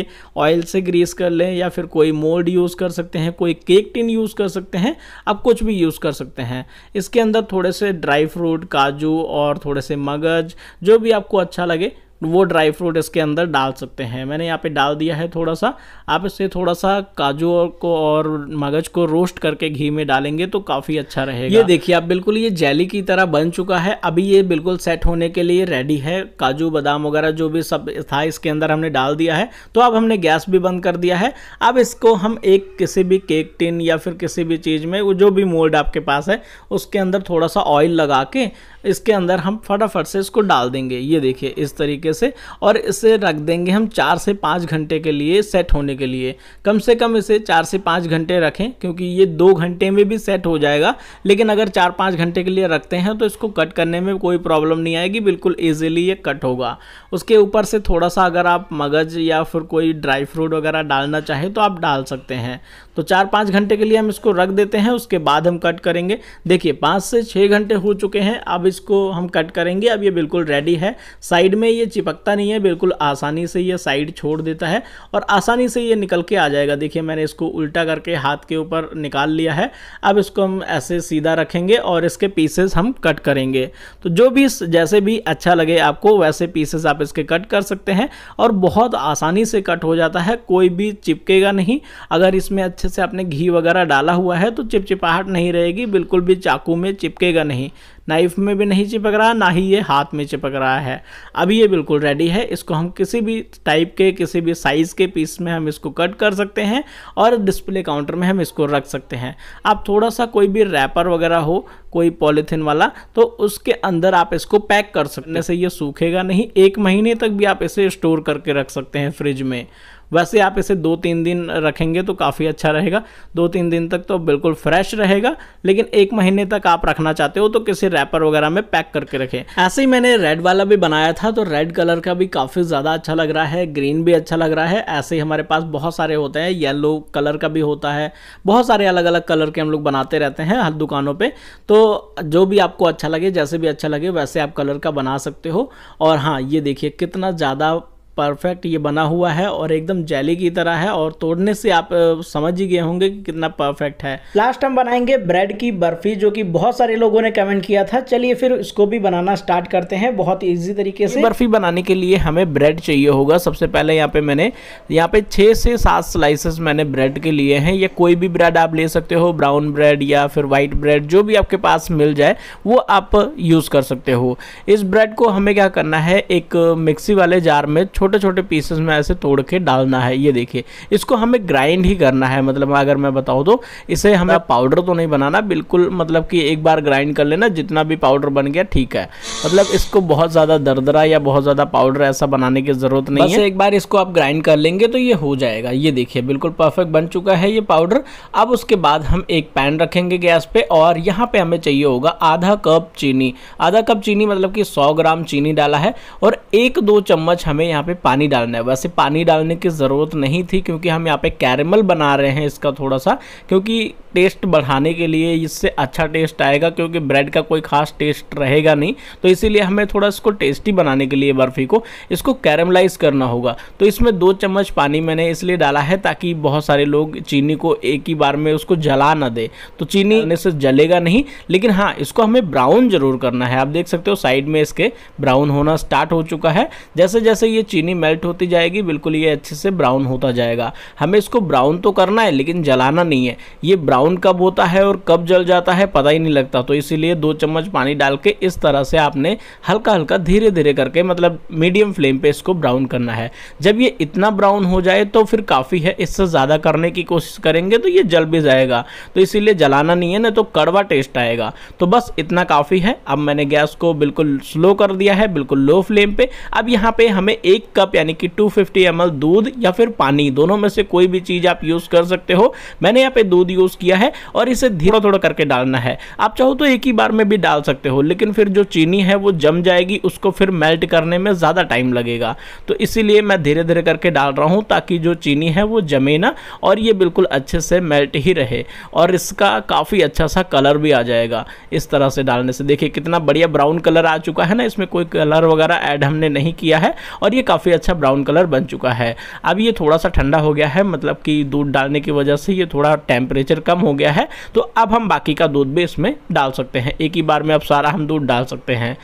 ऑयल से ग्रीस कर लें या फिर कोई मोल्ड यूज़ कर सकते हैं कोई केक टिन यूज़ कर सकते हैं आप कुछ भी यूज़ कर सकते हैं इसके अंदर थोड़े से ड्राई फ्रूट काजू और थोड़े से मगज जो भी आपको अच्छा लगे वो ड्राई फ्रूट इसके अंदर डाल सकते हैं मैंने यहाँ पे डाल दिया है थोड़ा सा आप इससे थोड़ा सा काजू को और मगज को रोस्ट करके घी में डालेंगे तो काफ़ी अच्छा रहेगा ये देखिए आप बिल्कुल ये जेली की तरह बन चुका है अभी ये बिल्कुल सेट होने के लिए रेडी है काजू बादाम वगैरह जो भी सब था इसके अंदर हमने डाल दिया है तो अब हमने गैस भी बंद कर दिया है अब इसको हम एक किसी भी केक टिन या फिर किसी भी चीज़ में वो जो भी मोल्ड आपके पास है उसके अंदर थोड़ा सा ऑयल लगा के इसके अंदर हम फटाफट से इसको डाल देंगे ये देखिए इस तरीके तरीके से और इसे रख देंगे हम चार से पाँच घंटे के लिए सेट होने के लिए कम से कम इसे चार से पाँच घंटे रखें क्योंकि ये दो घंटे में भी सेट हो जाएगा लेकिन अगर चार पाँच घंटे के लिए रखते हैं तो इसको कट करने में कोई प्रॉब्लम नहीं आएगी बिल्कुल ईजिली ये कट होगा उसके ऊपर से थोड़ा सा अगर आप मगज या फिर कोई ड्राई फ्रूट वगैरह डालना चाहें तो आप डाल सकते हैं तो चार पाँच घंटे के लिए हम इसको रख देते हैं उसके बाद हम कट करेंगे देखिए पाँच से छः घंटे हो चुके हैं अब इसको हम कट करेंगे अब ये बिल्कुल रेडी है साइड में ये चिपकता नहीं है बिल्कुल आसानी से ये साइड छोड़ देता है और आसानी से ये निकल के आ जाएगा देखिए मैंने इसको उल्टा करके हाथ के ऊपर निकाल लिया है अब इसको हम ऐसे सीधा रखेंगे और इसके पीसेस हम कट करेंगे तो जो भी जैसे भी अच्छा लगे आपको वैसे पीसेस आप इसके कट कर सकते हैं और बहुत आसानी से कट हो जाता है कोई भी चिपकेगा नहीं अगर इसमें अच्छे से आपने घी वगैरह डाला हुआ है तो चिपचिपाहट नहीं रहेगी बिल्कुल भी चाकू में चिपकेगा नहीं नाइफ में भी नहीं चिपक रहा ना ही ये हाथ में चिपक रहा है अभी ये बिल्कुल रेडी है इसको हम किसी भी टाइप के किसी भी साइज़ के पीस में हम इसको कट कर सकते हैं और डिस्प्ले काउंटर में हम इसको रख सकते हैं आप थोड़ा सा कोई भी रैपर वगैरह हो कोई पॉलीथिन वाला तो उसके अंदर आप इसको पैक कर सकते से ये सूखेगा नहीं एक महीने तक भी आप इसे स्टोर करके रख सकते हैं फ्रिज में वैसे आप इसे दो तीन दिन रखेंगे तो काफ़ी अच्छा रहेगा दो तीन दिन तक तो बिल्कुल फ्रेश रहेगा लेकिन एक महीने तक आप रखना चाहते हो तो किसी रैपर वगैरह में पैक करके रखें ऐसे ही मैंने रेड वाला भी बनाया था तो रेड कलर का भी काफ़ी ज़्यादा अच्छा लग रहा है ग्रीन भी अच्छा लग रहा है ऐसे ही हमारे पास बहुत सारे होते हैं येलो कलर का भी होता है बहुत सारे अलग अलग कलर के हम लोग बनाते रहते हैं हर दुकानों पर तो जो भी आपको अच्छा लगे जैसे भी अच्छा लगे वैसे आप कलर का बना सकते हो और हाँ ये देखिए कितना ज़्यादा परफेक्ट ये बना हुआ है और एकदम जैली की तरह है और तोड़ने से आप समझ ही गए होंगे कि कितना परफेक्ट है लास्ट हम बनाएंगे ब्रेड की बर्फी जो कि बहुत सारे लोगों ने कमेंट किया था चलिए फिर इसको भी बनाना स्टार्ट करते हैं बहुत ईजी तरीके से बर्फी बनाने के लिए हमें ब्रेड चाहिए होगा सबसे पहले यहाँ पे मैंने यहाँ पे छः से सात स्लाइसेस मैंने ब्रेड के लिए हैं या कोई भी ब्रेड आप ले सकते हो ब्राउन ब्रेड या फिर वाइट ब्रेड जो भी आपके पास मिल जाए वो आप यूज़ कर सकते हो इस ब्रेड को हमें क्या करना है एक मिक्सी वाले जार में छोटे छोटे पीसेस में ऐसे तोड़ के डालना है ये देखिए इसको हमें ग्राइंड ही करना है मतलब अगर मैं बताऊँ तो इसे हमें पाउडर तो नहीं बनाना बिल्कुल मतलब कि एक बार ग्राइंड कर लेना जितना भी पाउडर बन गया ठीक है मतलब इसको बहुत ज़्यादा दरदरा या बहुत ज़्यादा पाउडर ऐसा बनाने की ज़रूरत नहीं है एक बार इसको आप ग्राइंड कर लेंगे तो ये हो जाएगा ये देखिए बिल्कुल परफेक्ट बन चुका है ये पाउडर अब उसके बाद हम एक पैन रखेंगे गैस पे और यहाँ पे हमें चाहिए होगा आधा कप चीनी आधा कप चीनी मतलब कि 100 ग्राम चीनी डाला है और एक दो चम्मच हमें यहाँ पे पानी डालना है वैसे पानी डालने की ज़रूरत नहीं थी क्योंकि हम यहाँ पे कैरेमल बना रहे हैं इसका थोड़ा सा क्योंकि टेस्ट बढ़ाने के लिए इससे अच्छा टेस्ट आएगा क्योंकि ब्रेड का कोई खास टेस्ट रहेगा नहीं तो इसीलिए हमें थोड़ा इसको टेस्टी बनाने के लिए बर्फ़ी को इसको कैरमलाइज करना होगा तो इसमें दो चम्मच पानी मैंने इसलिए डाला है ताकि बहुत सारे लोग चीनी को एक ही बार में उसको जला ना दे तो चीनी हाँ। से जलेगा नहीं लेकिन हाँ इसको हमें ब्राउन जरूर करना है आप देख सकते हो साइड में इसके ब्राउन होना स्टार्ट हो चुका है जैसे जैसे ये चीनी चीनी मेल्ट होती जाएगी बिल्कुल ये अच्छे से ब्राउन होता जाएगा हमें इसको ब्राउन तो करना है लेकिन जलाना नहीं है ये ब्राउन कब होता है और कब जल जाता है पता ही नहीं लगता तो इसीलिए दो चम्मच पानी डाल के इस तरह से आपने हल्का हल्का धीरे धीरे करके मतलब मीडियम फ्लेम पे इसको ब्राउन करना है जब ये इतना ब्राउन हो जाए तो फिर काफ़ी है इससे ज़्यादा करने की कोशिश करेंगे तो ये जल भी जाएगा तो इसीलिए जलाना नहीं है ना तो कड़वा टेस्ट आएगा तो बस इतना काफ़ी है अब मैंने गैस को बिल्कुल स्लो कर दिया है बिल्कुल लो फ्लेम पे अब यहाँ पे हमें एक कप यानी कि 250 फिफ्टी दूध या फिर पानी दोनों में से कोई भी चीज़ आप यूज़ कर सकते हो मैंने यहाँ पे दूध यूज़ किया है और इसे धीरे थोड़ा करके डालना है आप चाहो तो एक ही बार में भी डाल सकते हो लेकिन फिर जो चीनी है वो जम जाएगी उसको फिर मेल्ट करने में ज़्यादा टाइम लगेगा तो इसीलिए मैं धीरे धीरे करके डाल रहा हूँ ताकि जो चीनी है वो जमे ना और ये बिल्कुल अच्छे से मेल्ट ही रहे और इसका काफ़ी अच्छा सा कलर भी आ जाएगा इस तरह से डालने से देखिए कितना बढ़िया ब्राउन कलर आ चुका है ना इसमें कोई कलर वगैरह ऐड हमने नहीं किया है और ये काफ़ी काफ़ी अच्छा ब्राउन कलर बन चुका है अब ये थोड़ा सा ठंडा हो गया है मतलब कि दूध डालने की वजह से ये थोड़ा टेम्परेचर कम हो गया है तो अब हम बाकी का दूध भी इसमें डाल सकते हैं एक ही बार में अब सारा हम दूध डाल सकते हैं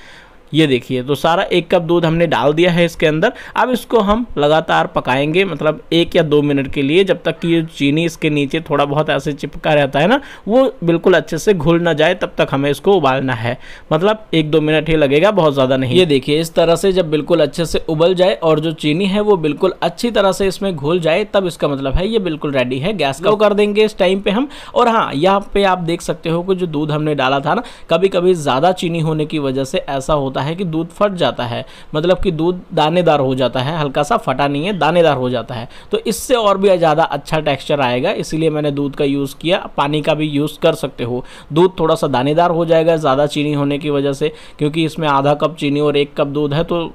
ये देखिए तो सारा एक कप दूध हमने डाल दिया है इसके अंदर अब इसको हम लगातार पकाएंगे मतलब एक या दो मिनट के लिए जब तक कि ये चीनी इसके नीचे थोड़ा बहुत ऐसे चिपका रहता है ना वो बिल्कुल अच्छे से घुल ना जाए तब तक हमें इसको उबालना है मतलब एक दो मिनट ही लगेगा बहुत ज़्यादा नहीं ये देखिए इस तरह से जब बिल्कुल अच्छे से उबल जाए और जो चीनी है वो बिल्कुल अच्छी तरह से इसमें घुल जाए तब इसका मतलब है ये बिल्कुल रेडी है गैस का कर देंगे इस टाइम पर हम और हाँ यहाँ पर आप देख सकते हो कि जो दूध हमने डाला था ना कभी कभी ज़्यादा चीनी होने की वजह से ऐसा होता है है कि दूध फट जाता है मतलब कि दूध दानेदार हो जाता है हल्का सा फटा नहीं है दानेदार हो जाता है तो इससे और भी ज़्यादा अच्छा टेक्स्चर आएगा इसीलिए मैंने दूध का यूज़ किया पानी का भी यूज़ कर सकते हो दूध थोड़ा सा दानेदार हो जाएगा ज़्यादा चीनी होने की वजह से क्योंकि इसमें आधा कप चीनी और एक कप दूध है तो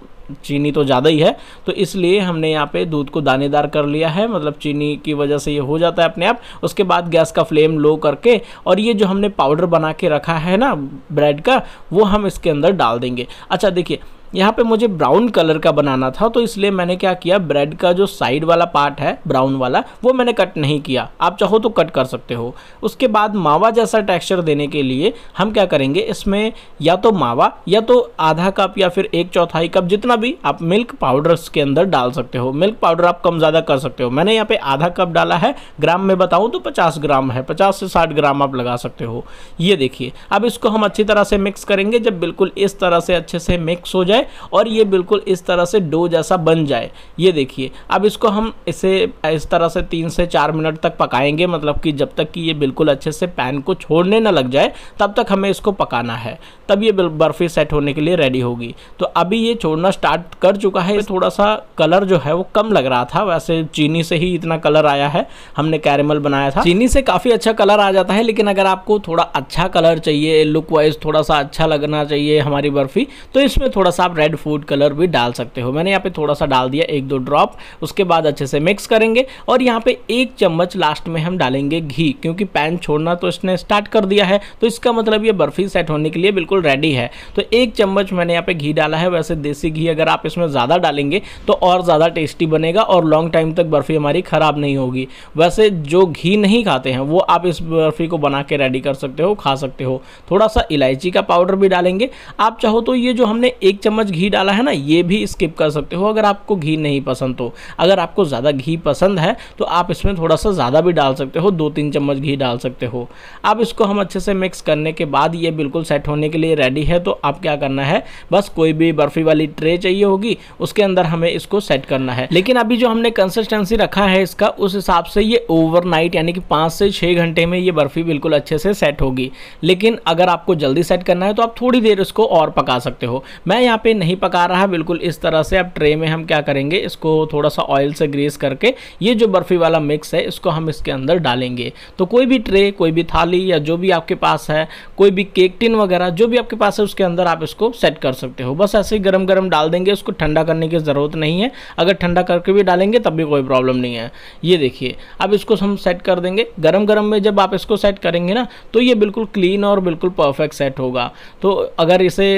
चीनी तो ज़्यादा ही है तो इसलिए हमने यहाँ पे दूध को दानेदार कर लिया है मतलब चीनी की वजह से ये हो जाता है अपने आप उसके बाद गैस का फ्लेम लो करके और ये जो हमने पाउडर बना के रखा है ना ब्रेड का वो हम इसके अंदर डाल देंगे अच्छा देखिए यहाँ पे मुझे ब्राउन कलर का बनाना था तो इसलिए मैंने क्या किया ब्रेड का जो साइड वाला पार्ट है ब्राउन वाला वो मैंने कट नहीं किया आप चाहो तो कट कर सकते हो उसके बाद मावा जैसा टेक्सचर देने के लिए हम क्या करेंगे इसमें या तो मावा या तो आधा कप या फिर एक चौथाई कप जितना भी आप मिल्क पाउडर के अंदर डाल सकते हो मिल्क पाउडर आप कम ज़्यादा कर सकते हो मैंने यहाँ पर आधा कप डाला है ग्राम में बताऊँ तो पचास ग्राम है पचास से साठ ग्राम आप लगा सकते हो ये देखिए अब इसको हम अच्छी तरह से मिक्स करेंगे जब बिल्कुल इस तरह से अच्छे से मिक्स हो जाए है और ये बिल्कुल इस तरह से डो जैसा बन जाए ये देखिए अब इसको हम इसे इस तरह से तीन से चार मिनट तक पकाएंगे मतलब कि जब तक कि ये बिल्कुल अच्छे से पैन को छोड़ने ना लग जाए तब तक हमें इसको पकाना है तब ये बर्फ़ी सेट होने के लिए रेडी होगी तो अभी ये छोड़ना स्टार्ट कर चुका है थोड़ा सा कलर जो है वो कम लग रहा था वैसे चीनी से ही इतना कलर आया है हमने कैरेमल बनाया था चीनी से काफ़ी अच्छा कलर आ जाता है लेकिन अगर आपको थोड़ा अच्छा कलर चाहिए लुक वाइज थोड़ा सा अच्छा लगना चाहिए हमारी बर्फ़ी तो इसमें थोड़ा सा आप रेड फूड कलर भी डाल सकते हो मैंने यहाँ पे थोड़ा सा डाल दिया एक दो ड्रॉप उसके बाद अच्छे से मिक्स करेंगे और यहाँ पे एक चम्मच लास्ट में हम डालेंगे घी क्योंकि पैन छोड़ना तो इसने स्टार्ट कर दिया है तो इसका मतलब ये बर्फ़ी सेट होने के लिए बिल्कुल बिल्कुल रेडी है तो एक चम्मच मैंने यहाँ पे घी डाला है वैसे देसी घी अगर आप इसमें ज़्यादा डालेंगे तो और ज़्यादा टेस्टी बनेगा और लॉन्ग टाइम तक बर्फ़ी हमारी ख़राब नहीं होगी वैसे जो घी नहीं खाते हैं वो आप इस बर्फ़ी को बना के रेडी कर सकते हो खा सकते हो थोड़ा सा इलायची का पाउडर भी डालेंगे आप चाहो तो ये जो हमने एक चम्मच घी डाला है ना ये भी स्किप कर सकते हो अगर आपको घी नहीं पसंद तो अगर आपको ज़्यादा घी पसंद है तो आप इसमें थोड़ा सा ज़्यादा भी डाल सकते हो दो तीन चम्मच घी डाल सकते हो आप इसको हम अच्छे से मिक्स करने के बाद ये बिल्कुल सेट होने के लिए लिए रेडी है तो आप क्या करना है बस कोई भी बर्फी वाली ट्रे चाहिए होगी उसके अंदर हमें इसको सेट करना है लेकिन अभी जो हमने कंसिस्टेंसी रखा है इसका उस हिसाब से ये ओवरनाइट यानी कि पाँच से छः घंटे में ये बर्फी बिल्कुल अच्छे से सेट होगी लेकिन अगर आपको जल्दी सेट करना है तो आप थोड़ी देर इसको और पका सकते हो मैं यहाँ पे नहीं पका रहा बिल्कुल इस तरह से अब ट्रे में हम क्या करेंगे इसको थोड़ा सा ऑयल से ग्रीस करके ये जो बर्फ़ी वाला मिक्स है इसको हम इसके अंदर डालेंगे तो कोई भी ट्रे कोई भी थाली या जो भी आपके पास है कोई भी केक टिन वगैरह जो भी भी आपके पास है उसके अंदर आप इसको सेट कर सकते हो बस ऐसे ही गर्म गर्म डाल देंगे उसको ठंडा करने की ज़रूरत नहीं है अगर ठंडा करके भी डालेंगे तब भी कोई प्रॉब्लम नहीं है ये देखिए अब इसको हम सेट कर देंगे गर्म गर्म में जब आप इसको सेट करेंगे ना तो ये बिल्कुल क्लीन और बिल्कुल परफेक्ट सेट होगा तो अगर इसे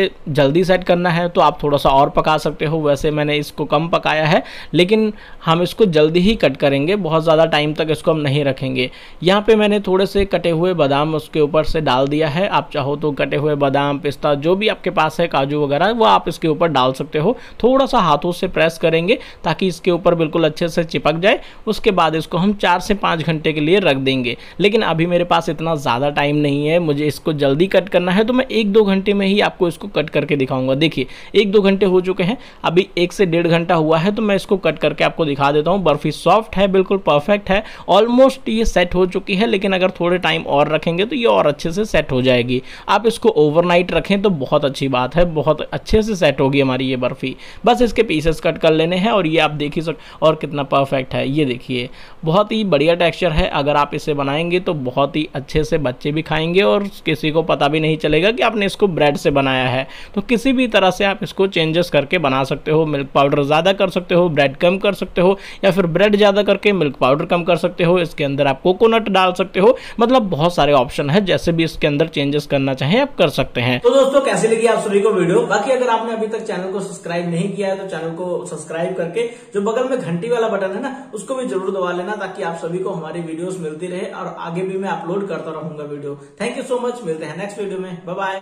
जल्दी सेट करना है तो आप थोड़ा सा और पका सकते हो वैसे मैंने इसको कम पकाया है लेकिन हम इसको जल्दी ही कट करेंगे बहुत ज़्यादा टाइम तक इसको हम नहीं रखेंगे यहाँ पर मैंने थोड़े से कटे हुए बादाम उसके ऊपर से डाल दिया है आप चाहो तो कटे हुए बादाम बादाम पिस्ता जो भी आपके पास है काजू वगैरह वो आप इसके ऊपर डाल सकते हो थोड़ा सा हाथों से प्रेस करेंगे ताकि इसके ऊपर बिल्कुल अच्छे से चिपक जाए उसके बाद इसको हम चार से पाँच घंटे के लिए रख देंगे लेकिन अभी मेरे पास इतना ज़्यादा टाइम नहीं है मुझे इसको जल्दी कट करना है तो मैं एक दो घंटे में ही आपको इसको कट करके दिखाऊंगा देखिए एक दो घंटे हो चुके हैं अभी एक से डेढ़ घंटा हुआ है तो मैं इसको कट करके आपको दिखा देता हूँ बर्फ़ी सॉफ्ट है बिल्कुल परफेक्ट है ऑलमोस्ट ये सेट हो चुकी है लेकिन अगर थोड़े टाइम और रखेंगे तो ये और अच्छे से सेट हो जाएगी आप इसको ओवरनाइट टाइट रखें तो बहुत अच्छी बात है बहुत अच्छे से सेट होगी हमारी ये बर्फ़ी बस इसके पीसेस कट कर लेने हैं और ये आप देख ही सक और कितना परफेक्ट है ये देखिए बहुत ही बढ़िया टेक्सचर है अगर आप इसे बनाएंगे तो बहुत ही अच्छे से बच्चे भी खाएंगे और किसी को पता भी नहीं चलेगा कि आपने इसको ब्रेड से बनाया है तो किसी भी तरह से आप इसको चेंजेस करके बना सकते हो मिल्क पाउडर ज़्यादा कर सकते हो ब्रेड कम कर सकते हो या फिर ब्रेड ज़्यादा करके मिल्क पाउडर कम कर सकते हो इसके अंदर आप कोकोनट डाल सकते हो मतलब बहुत सारे ऑप्शन है जैसे भी इसके अंदर चेंजेस करना चाहें आप कर सकते हैं तो दोस्तों कैसे लगी आप सभी को वीडियो बाकी अगर आपने अभी तक चैनल को सब्सक्राइब नहीं किया है तो चैनल को सब्सक्राइब करके जो बगल में घंटी वाला बटन है ना उसको भी जरूर दबा लेना करना ताकि आप सभी को हमारी वीडियोस मिलती रहे और आगे भी मैं अपलोड करता रहूंगा video thank you so much मिलते हैं नेक्स्ट वीडियो में बाय